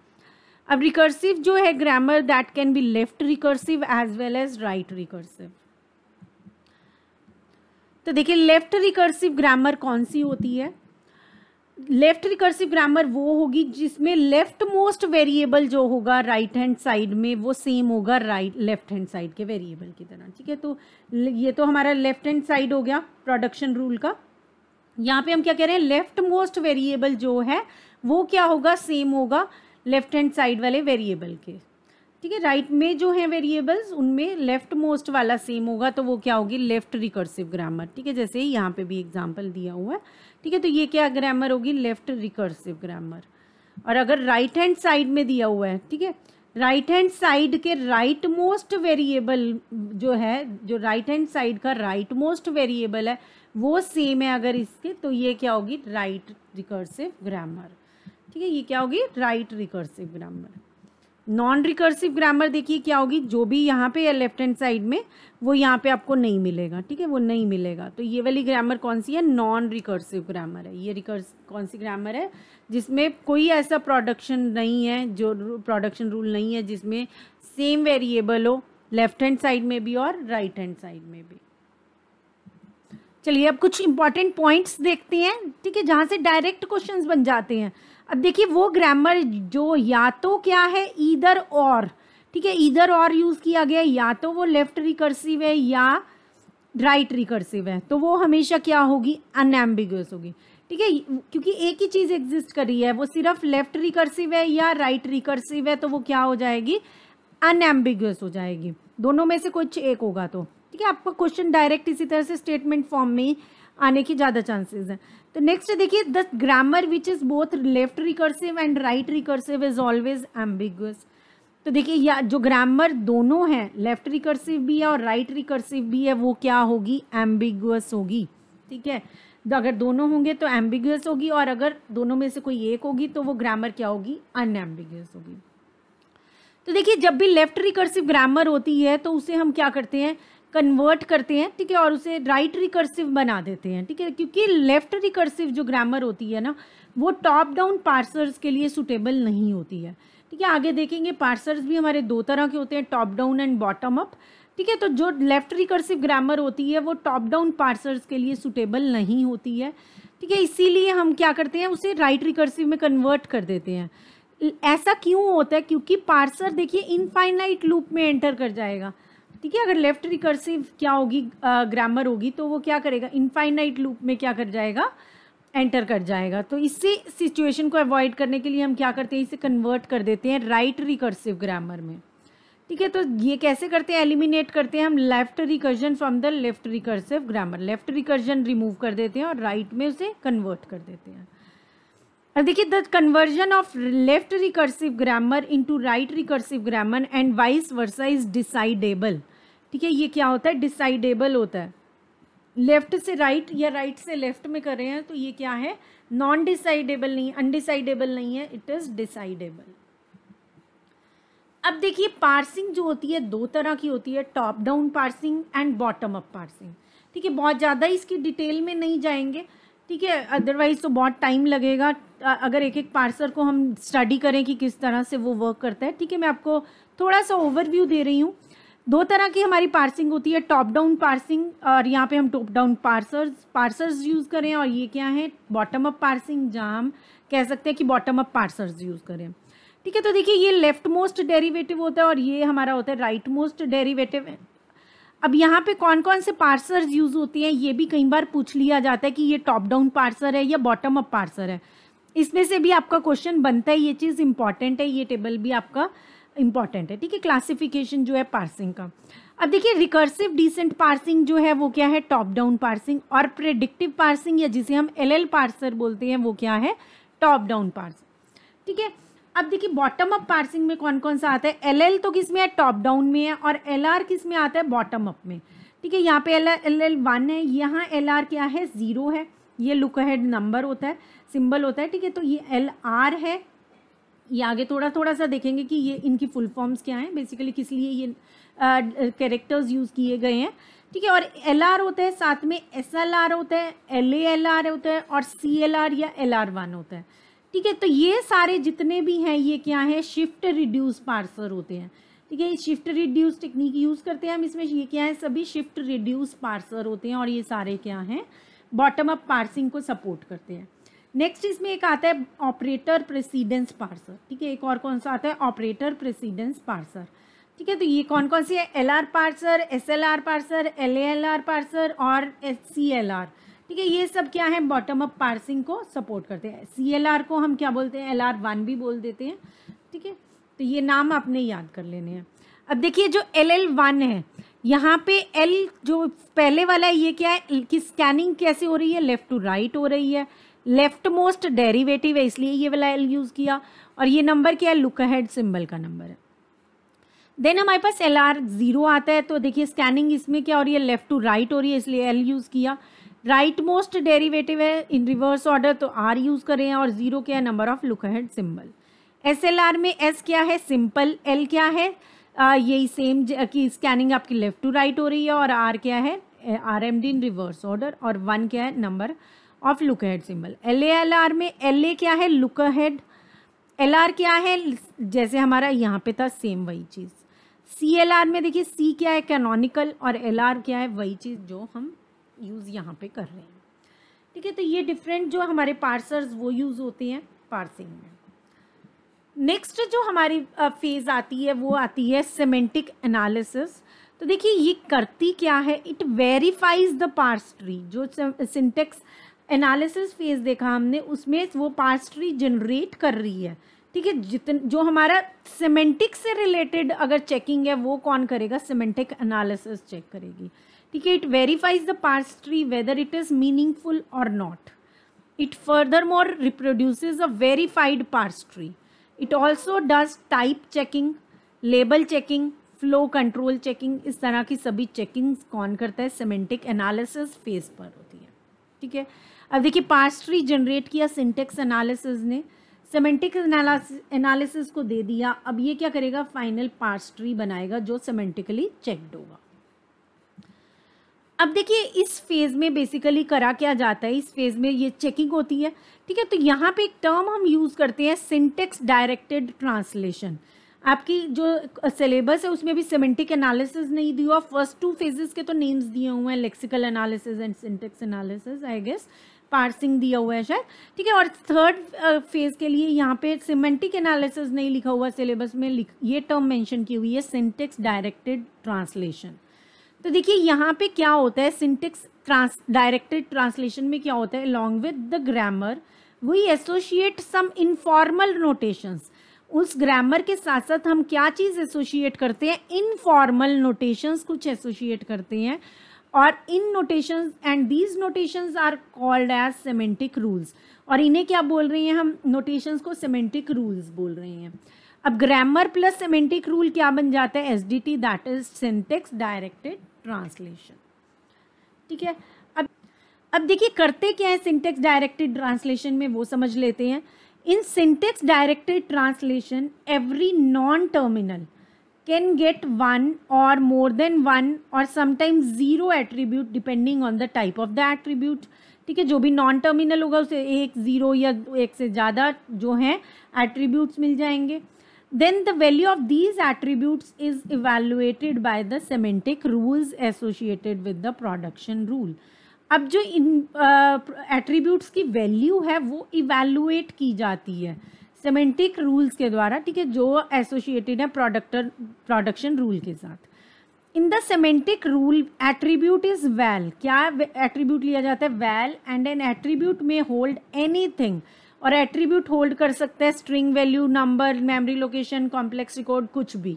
[SPEAKER 1] अब रिकर्सिव जो है grammar that can be left recursive as well as right recursive तो देखिए लेफ्ट रिकर्सिव ग्रामर कौन सी होती है लेफ्ट रिकर्सिव ग्रामर वो होगी जिसमें लेफ्ट मोस्ट वेरिएबल जो होगा राइट हैंड साइड में वो सेम होगा राइट लेफ्ट हैंड साइड के वेरिएबल की तरह ठीक है तो ये तो हमारा लेफ्ट हैंड साइड हो गया प्रोडक्शन रूल का यहाँ पे हम क्या कह रहे हैं लेफ्ट मोस्ट वेरिएबल जो है वो क्या होगा सेम होगा लेफ्ट हैंड साइड वाले वेरिएबल के ठीक है राइट में जो है वेरिएबल्स उनमें लेफ्ट मोस्ट वाला सेम होगा तो वो क्या होगी लेफ्ट रिकर्सिव ग्रामर ठीक है जैसे यहाँ पे भी एग्जांपल दिया हुआ है ठीक है तो ये क्या ग्रामर होगी लेफ्ट रिकर्सिव ग्रामर और अगर राइट हैंड साइड में दिया हुआ है ठीक है राइट हैंड साइड के राइट मोस्ट वेरिएबल जो है जो राइट हैंड साइड का राइट मोस्ट वेरिएबल है वो सेम है अगर इसके तो ये क्या होगी राइट रिकर्सिव ग्रामर ठीक है ये क्या होगी right recursive grammar non recursive grammar देखिए क्या होगी जो भी यहाँ पे है लेफ्ट हैंड साइड में वो यहाँ पे आपको नहीं मिलेगा ठीक है वो नहीं मिलेगा तो ये वाली ग्रामर कौन सी है नॉन रिकर्सिव ग्रामर है ये रिकर्स कौन सी ग्रामर है जिसमें कोई ऐसा प्रोडक्शन नहीं है जो प्रोडक्शन रूल नहीं है जिसमें सेम वेरिएबल हो लेफ्ट हैंड साइड में भी और राइट हैंड साइड में भी चलिए अब कुछ इंपॉर्टेंट पॉइंट्स देखते हैं ठीक है जहाँ से डायरेक्ट क्वेश्चन बन जाते हैं अब देखिए वो ग्रामर जो या तो क्या है इधर और ठीक है इधर और यूज़ किया गया या तो वो लेफ्ट रिकर्सिव है या राइट right रिकर्सिव है तो वो हमेशा क्या होगी अनएम्बिगस होगी ठीक है क्योंकि एक ही चीज़ एग्जिस्ट कर रही है वो सिर्फ लेफ्ट रिकर्सिव है या राइट right रिकर्सिव है तो वो क्या हो जाएगी अनएम्बिगस हो जाएगी दोनों में से कुछ एक होगा तो ठीक है आपका क्वेश्चन डायरेक्ट इसी तरह से स्टेटमेंट फॉर्म में आने की ज़्यादा चांसेस है तो नेक्स्ट देखिए the grammar which is both left recursive and right recursive is always ambiguous तो देखिए या जो ग्रामर दोनों हैं लेफ्ट रिकर्सिव भी है और राइट right रिकर्सिव भी है वो क्या होगी एम्बिगुअस होगी ठीक है तो अगर दोनों होंगे तो एम्बिगुअस होगी और अगर दोनों में से कोई एक होगी तो वो ग्रामर क्या होगी अनएम्बिगुअस होगी तो देखिए जब भी लेफ्ट रिकर्सिव ग्रामर होती है तो उसे हम क्या करते हैं कन्वर्ट करते हैं ठीक है और उसे राइट right रिकर्सिव बना देते हैं ठीक है क्योंकि लेफ्ट रिकर्सिव जो ग्रामर होती है ना वो टॉप डाउन पार्सर्स के लिए सुटेबल नहीं होती है ठीक है आगे देखेंगे पार्सर्स भी हमारे दो तरह के होते हैं top down and bottom up ठीक है तो जो लेफ्ट रिकर्सिव ग्रामर होती है वो टॉप डाउन पार्सर्स के लिए सुटेबल नहीं होती है ठीक है इसीलिए हम क्या करते हैं उसे राइट right रिकर्सिव में कन्वर्ट कर देते हैं ऐसा क्यों होता है क्योंकि पार्सर देखिए इनफाइनाइट लूप में एंटर कर जाएगा ठीक है अगर लेफ्ट रिकर्सिव क्या होगी ग्रामर होगी तो वो क्या करेगा इनफाइनाइट लूप में क्या कर जाएगा एंटर कर जाएगा तो इसी सिचुएशन को अवॉइड करने के लिए हम क्या करते हैं इसे कन्वर्ट कर देते हैं राइट रिकर्सिव ग्रामर में ठीक है तो ये कैसे करते हैं एलिमिनेट करते हैं हम left recursion from the left recursive grammar left recursion remove कर देते हैं और राइट right में उसे कन्वर्ट कर देते हैं अब देखिए the conversion of left recursive grammar into right recursive grammar and vice versa is decidable ठीक है ये क्या होता है डिसाइडेबल होता है लेफ्ट से राइट right या राइट right से लेफ्ट में कर रहे हैं तो ये क्या है नॉन डिसाइडेबल नहीं अनडिसाइडेबल नहीं है इट इज़ डिसाइडेबल अब देखिए पार्सिंग जो होती है दो तरह की होती है top down parsing and bottom up parsing ठीक है बहुत ज़्यादा इसकी डिटेल में नहीं जाएंगे ठीक है अदरवाइज तो बहुत टाइम लगेगा अगर एक एक पार्सर को हम स्टडी करें कि किस तरह से वो वर्क करता है ठीक है मैं आपको थोड़ा सा ओवरव्यू दे रही हूँ दो तरह की हमारी पार्सिंग होती है टॉप डाउन पार्सिंग और यहाँ पे हम top down parsers parsers use करें और ये क्या है बॉटम अप पार्सिंग जहाँ हम कह सकते हैं कि बॉटम अप पार्सर्स यूज़ करें ठीक है तो देखिए ये लेफ्ट मोस्ट डेरिवेटिव होता है और ये हमारा होता है राइट मोस्ट डेरिवेटिव अब यहाँ पे कौन कौन से पार्सर्स यूज़ होते हैं ये भी कई बार पूछ लिया जाता है कि ये टॉप डाउन पार्सर है या बॉटम अप पार्सर है इसमें से भी आपका क्वेश्चन बनता है ये चीज़ इंपॉर्टेंट है ये टेबल भी आपका इंपॉर्टेंट है ठीक है क्लासिफिकेशन जो है पार्सिंग का अब देखिए रिकर्सिव डिसेंट पार्सिंग जो है वो क्या है टॉप डाउन पार्सिंग और प्रेडिक्टिव पार्सिंग या जिसे हम एल एल पार्सर बोलते हैं वो क्या है टॉप डाउन पार्सिंग ठीक है अब देखिए बॉटम अप पार्सिंग में कौन कौन सा आता है एल एल तो किस में है टॉप डाउन में है और एल आर किस में आता है बॉटम अप में ठीक है यहाँ पे एल एल वन है यहाँ एल आर क्या है ज़ीरो है ये लुक अहेड नंबर होता है सिंबल होता है ठीक है तो ये एल आर है ये आगे थोड़ा थोड़ा सा देखेंगे कि ये इनकी फुल फॉर्म्स क्या हैं बेसिकली किस लिए ये कैरेक्टर्स यूज़ किए गए हैं ठीक है और एल आर होता है साथ में एस एल आर होता है एल ए एल आर होता है और सी एल आर या एल आर वन होता है ठीक है तो ये सारे जितने भी हैं ये क्या है शिफ्ट रिड्यूस पार्सर होते हैं ठीक है शिफ्ट रिड्यूस टेक्निक यूज़ करते हैं हम इसमें ये क्या है सभी शिफ्ट रिड्यूस पार्सर होते हैं और ये सारे क्या हैं बॉटम अप पार्सिंग को सपोर्ट करते हैं नेक्स्ट इसमें एक आता है ऑपरेटर प्रेसिडेंस पार्सर ठीक है एक और कौन सा आता है ऑपरेटर प्रेसिडेंस पार्सर ठीक है तो ये कौन कौन सी है L R parser S L R parser L L R parser और एस सी एल आर ठीक है ये सब क्या है बॉटम अप पार्सिंग को सपोर्ट करते हैं सी एल आर को हम क्या बोलते हैं एल आर वन भी बोल देते हैं ठीक है तो ये नाम आपने याद कर लेने हैं अब देखिए जो एल एल वन है यहाँ पे एल जो पहले वाला है ये क्या है की स्कैनिंग कैसे हो रही है लेफ़्ट टू राइट हो रही है लेफ्ट मोस्ट डेरिवेटिव है इसलिए ये वाला एल यूज़ किया और ये नंबर क्या है लुक अहेड सिंबल का नंबर है देन हमारे पास एल आर ज़ीरो आता है तो देखिए स्कैनिंग इसमें क्या हो रही है लेफ़्ट टू राइट हो रही है इसलिए एल यूज़ किया राइट मोस्ट डेरीवेटिव है इन रिवर्स ऑर्डर तो आर यूज़ कर रहे हैं और ज़ीरो क्या है number of look ahead symbol S L R में एस क्या है सिंपल एल क्या है यही सेम की स्कैनिंग आपकी लेफ़्ट टू राइट हो रही है और आर क्या है R M D in reverse order और वन क्या है number of look head symbol L L R में एल ए क्या है लुक हेड एल आर क्या है जैसे हमारा यहाँ पे था सेम वही चीज़ सी एल आर में देखिए सी क्या है कैनोनिकल और एल आर क्या है वही चीज़ जो हम यूज़ यहाँ पे कर रहे हैं ठीक है तो ये डिफरेंट जो हमारे पार्सर्स वो यूज़ होते हैं पार्सिंग में नेक्स्ट जो हमारी फेज़ आती है वो आती है सिमेंटिक एनालिसिस तो देखिए ये करती क्या है it verifies the parse tree जो सिंटेक्स एनालिसिस फेज देखा हमने उसमें वो पार्स ट्री जनरेट कर रही है ठीक है जितन जो हमारा सिमेंटिक से रिलेटेड अगर चेकिंग है वो कौन करेगा सिमेंटिक एनालिसिस चेक करेगी ठीक है it verifies the parse tree whether it is meaningful और not it further more reproduces a verified parse tree it also does type checking label checking flow control checking इस तरह की सभी checking कौन करता है सिमेंटिक एनालिसिस फेस पर होती है ठीक है अब देखिए पार्स ट्री जनरेट किया सिंटेक्स एनालिसिस ने सेमेंटिक एनालिसिस को दे दिया अब ये क्या करेगा फाइनल पार्स ट्री बनाएगा जो सेमेंटिकली चेकड होगा अब देखिए इस फेज़ में बेसिकली करा क्या जाता है इस फेज़ में ये चेकिंग होती है ठीक है तो यहाँ पे एक टर्म हम यूज़ करते हैं सिंटेक्स डायरेक्टेड ट्रांसलेशन आपकी जो सिलेबस है उसमें भी सिमेंटिक एनालिसिस नहीं दी हुआ फर्स्ट टू फेजेस के तो नेम्स दिए हुए हैं lexical analysis and syntax analysis I guess parsing दिया हुआ है शायद ठीक है और थर्ड फेज के लिए यहाँ पे सिमेंटिक एनालिसिस नहीं लिखा हुआ सिलेबस में लिख ये टर्म मेंशन की हुई है सिंटेक्स डायरेक्टेड ट्रांसलेशन तो देखिए यहाँ पे क्या होता है सिंटेक्स ट्रांस डायरेक्टेड ट्रांसलेशन में क्या होता है along with the grammar we associate some informal notations उस ग्रामर के साथ साथ हम क्या चीज़ एसोशिएट करते हैं इनफॉर्मल नोटेशंस कुछ एसोशिएट करते हैं और इन notations and these notations are called as semantic rules और इन्हें क्या बोल रहे हैं हम नोटेशंस को सेमेंटिक रूल्स बोल रहे हैं अब ग्रामर प्लस सेमेंटिक रूल क्या बन जाता है S D T that is syntax directed translation ठीक है अब अब देखिए करते क्या है सिंटेक्स डायरेक्टेड ट्रांसलेशन में वो समझ लेते हैं in syntax directed translation every non terminal can get one और मोर देन वन और sometimes zero attribute depending on the type of the attribute ठीक है जो भी नॉन टर्मिनल होगा उसे एक ज़ीरो या एक से ज़्यादा जो हैं एट्रीब्यूट्स मिल जाएंगे then the value of these attributes is evaluated by the semantic rules associated with the production rule अब जो इन एट्रीब्यूट्स की वैल्यू है वो इवेलुएट की जाती है सेमेंटिक रूल्स के द्वारा ठीक है जो एसोसिएटेड है प्रोडक्टर प्रोडक्शन रूल के साथ in the semantic rule attribute is val क्या एट्रीब्यूट लिया जाता है वेल एंड एन एट्रीब्यूट में होल्ड एनी थिंग और एट्रीब्यूट होल्ड कर सकते हैं string value number memory location complex record कुछ भी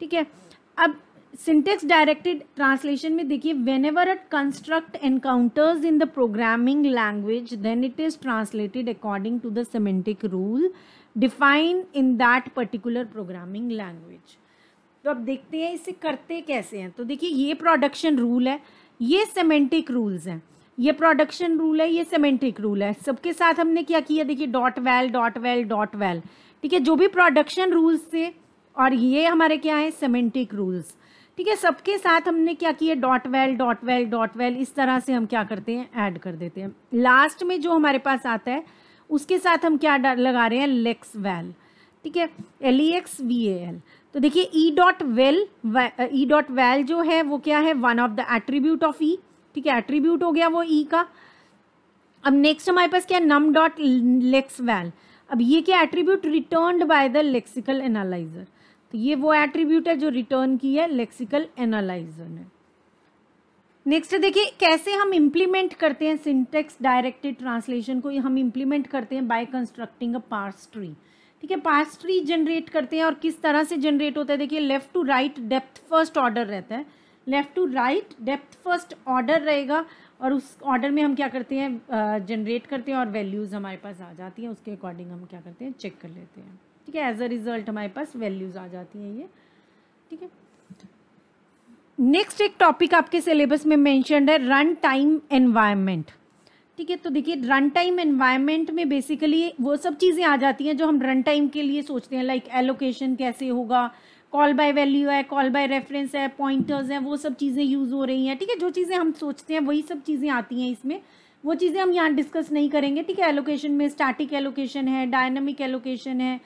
[SPEAKER 1] ठीक है अब सिंटेक्स डायरेक्टेड ट्रांसलेशन में देखिए whenever a construct encounters in the programming language then it is translated according to the semantic rule define in that particular programming language तो अब देखते हैं इसे करते कैसे हैं तो देखिए ये प्रोडक्शन रूल है ये सेमेंटिक रूल्स हैं ये प्रोडक्शन रूल है ये सेमेंटिक रूल है सबके साथ हमने क्या किया देखिए dot val dot val dot val ठीक है जो भी प्रोडक्शन रूल्स थे और ये हमारे क्या है सेमेंटिक रूल्स ठीक है सबके साथ हमने क्या किया dot val dot val dot val इस तरह से हम क्या करते हैं ऐड कर देते हैं लास्ट में जो हमारे पास आता है उसके साथ हम क्या लगा रहे हैं लेक्स वेल ठीक है L E X V A L तो देखिए E dot val E dot val जो है वो क्या है one of the attribute of E ठीक है एट्रीब्यूट हो गया वो ई e का अब नेक्स्ट हमारे पास क्या नम डॉट लेक्स वैल अब ये क्या attribute return by the lexical analyser तो ये वो एट्रीब्यूट है जो रिटर्न की है लेक्सिकल एनालाइजर ने नेक्स्ट देखिए कैसे हम इम्प्लीमेंट करते हैं सिंटेक्स डायरेक्टेड ट्रांसलेशन को हम इम्प्लीमेंट करते हैं by constructing a parse tree ठीक है पार्स ट्री जनरेट करते हैं और किस तरह से जनरेट होता है देखिए left to right depth first order रहता है left to right depth first order रहेगा और उस ऑर्डर में हम क्या करते हैं जनरेट करते हैं और वैल्यूज़ हमारे पास आ जाती हैं उसके अकॉर्डिंग हम क्या करते हैं चेक कर लेते हैं ठीक है एज अ रिज़ल्ट हमारे पास वैल्यूज़ आ जाती हैं ये ठीक है नेक्स्ट एक टॉपिक आपके सिलेबस में मैंशनड है रन टाइम एनवायरमेंट ठीक है तो देखिए रन टाइम एनवायरमेंट में बेसिकली वो सब चीज़ें आ जाती हैं जो हम रन टाइम के लिए सोचते हैं लाइक like एलोकेशन कैसे होगा कॉल बाय वैल्यू है कॉल बाय रेफरेंस है पॉइंटर्स हैं वो सब चीज़ें यूज़ हो रही हैं ठीक है जो चीज़ें हम सोचते हैं वही सब चीज़ें आती हैं इसमें वो चीज़ें हम यहाँ डिस्कस नहीं करेंगे ठीक है एलोकेशन में स्टैटिक एलोकेशन है डायनामिक एलोकेशन है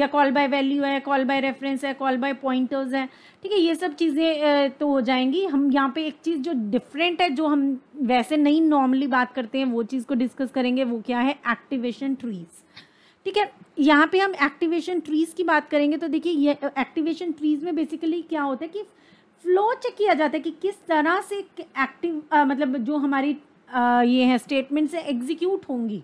[SPEAKER 1] या कॉल बाय वैल्यू है कॉल बाय रेफरेंस है कॉल बाय पॉइंटर्स है ठीक है ये सब चीज़ें तो हो जाएंगी हम यहाँ पे एक चीज़ जो डिफरेंट है जो हम वैसे नहीं नॉर्मली बात करते हैं वो चीज़ को डिस्कस करेंगे वो क्या है एक्टिवेशन ट्रीज़ ठीक है यहाँ पे हम एक्टिवेशन ट्रीज की बात करेंगे तो देखिए ये एक्टिवेशन ट्रीज में बेसिकली क्या होता है कि फ्लो चेक किया जाता है कि किस तरह से एक्टिव मतलब जो हमारी आ, ये है स्टेटमेंट्स है एग्जीक्यूट होंगी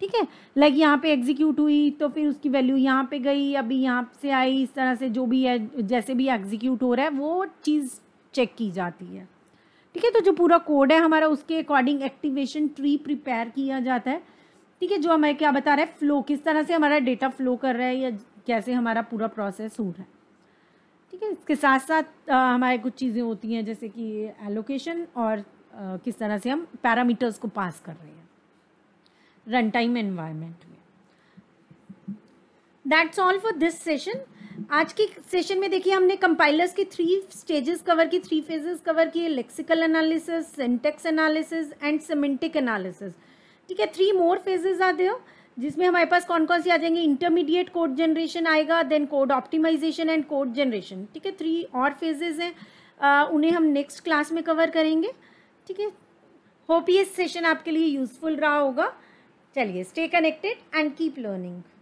[SPEAKER 1] ठीक है लाइक यहाँ पे एग्जीक्यूट हुई तो फिर उसकी वैल्यू यहाँ पे गई अभी यहाँ से आई इस तरह से जो भी है जैसे भी एग्जीक्यूट हो रहा है वो चीज़ चेक की जाती है ठीक है तो जो पूरा कोड है हमारा उसके अकॉर्डिंग एक्टिवेशन ट्री प्रिपेयर किया जाता है ठीक है जो हमें क्या बता रहा है फ्लो किस तरह से हमारा डेटा फ्लो कर रहा है या कैसे हमारा पूरा प्रोसेस हो रहा है ठीक है इसके साथ साथ हमारे कुछ चीज़ें होती हैं जैसे कि एलोकेशन और आ, किस तरह से हम पैरामीटर्स को पास कर रहे हैं रन टाइम एनवायरमेंट में that's all for this session आज के सेशन में देखिए हमने कंपाइलर्स की थ्री स्टेजेस कवर की थ्री फेजेस कवर किए lexical analysis syntax analysis and semantic analysis ठीक है थ्री मोर फेजेज आते हो जिसमें हमारे पास कौन कौन सी आ जाएंगे इंटरमीडिएट कोड जनरेशन आएगा then code optimisation and code generation ठीक है थ्री और फेजेज हैं उन्हें हम नेक्स्ट क्लास में कवर करेंगे ठीक है होप ये सेशन आपके लिए यूजफुल रहा होगा चलिए stay connected and keep learning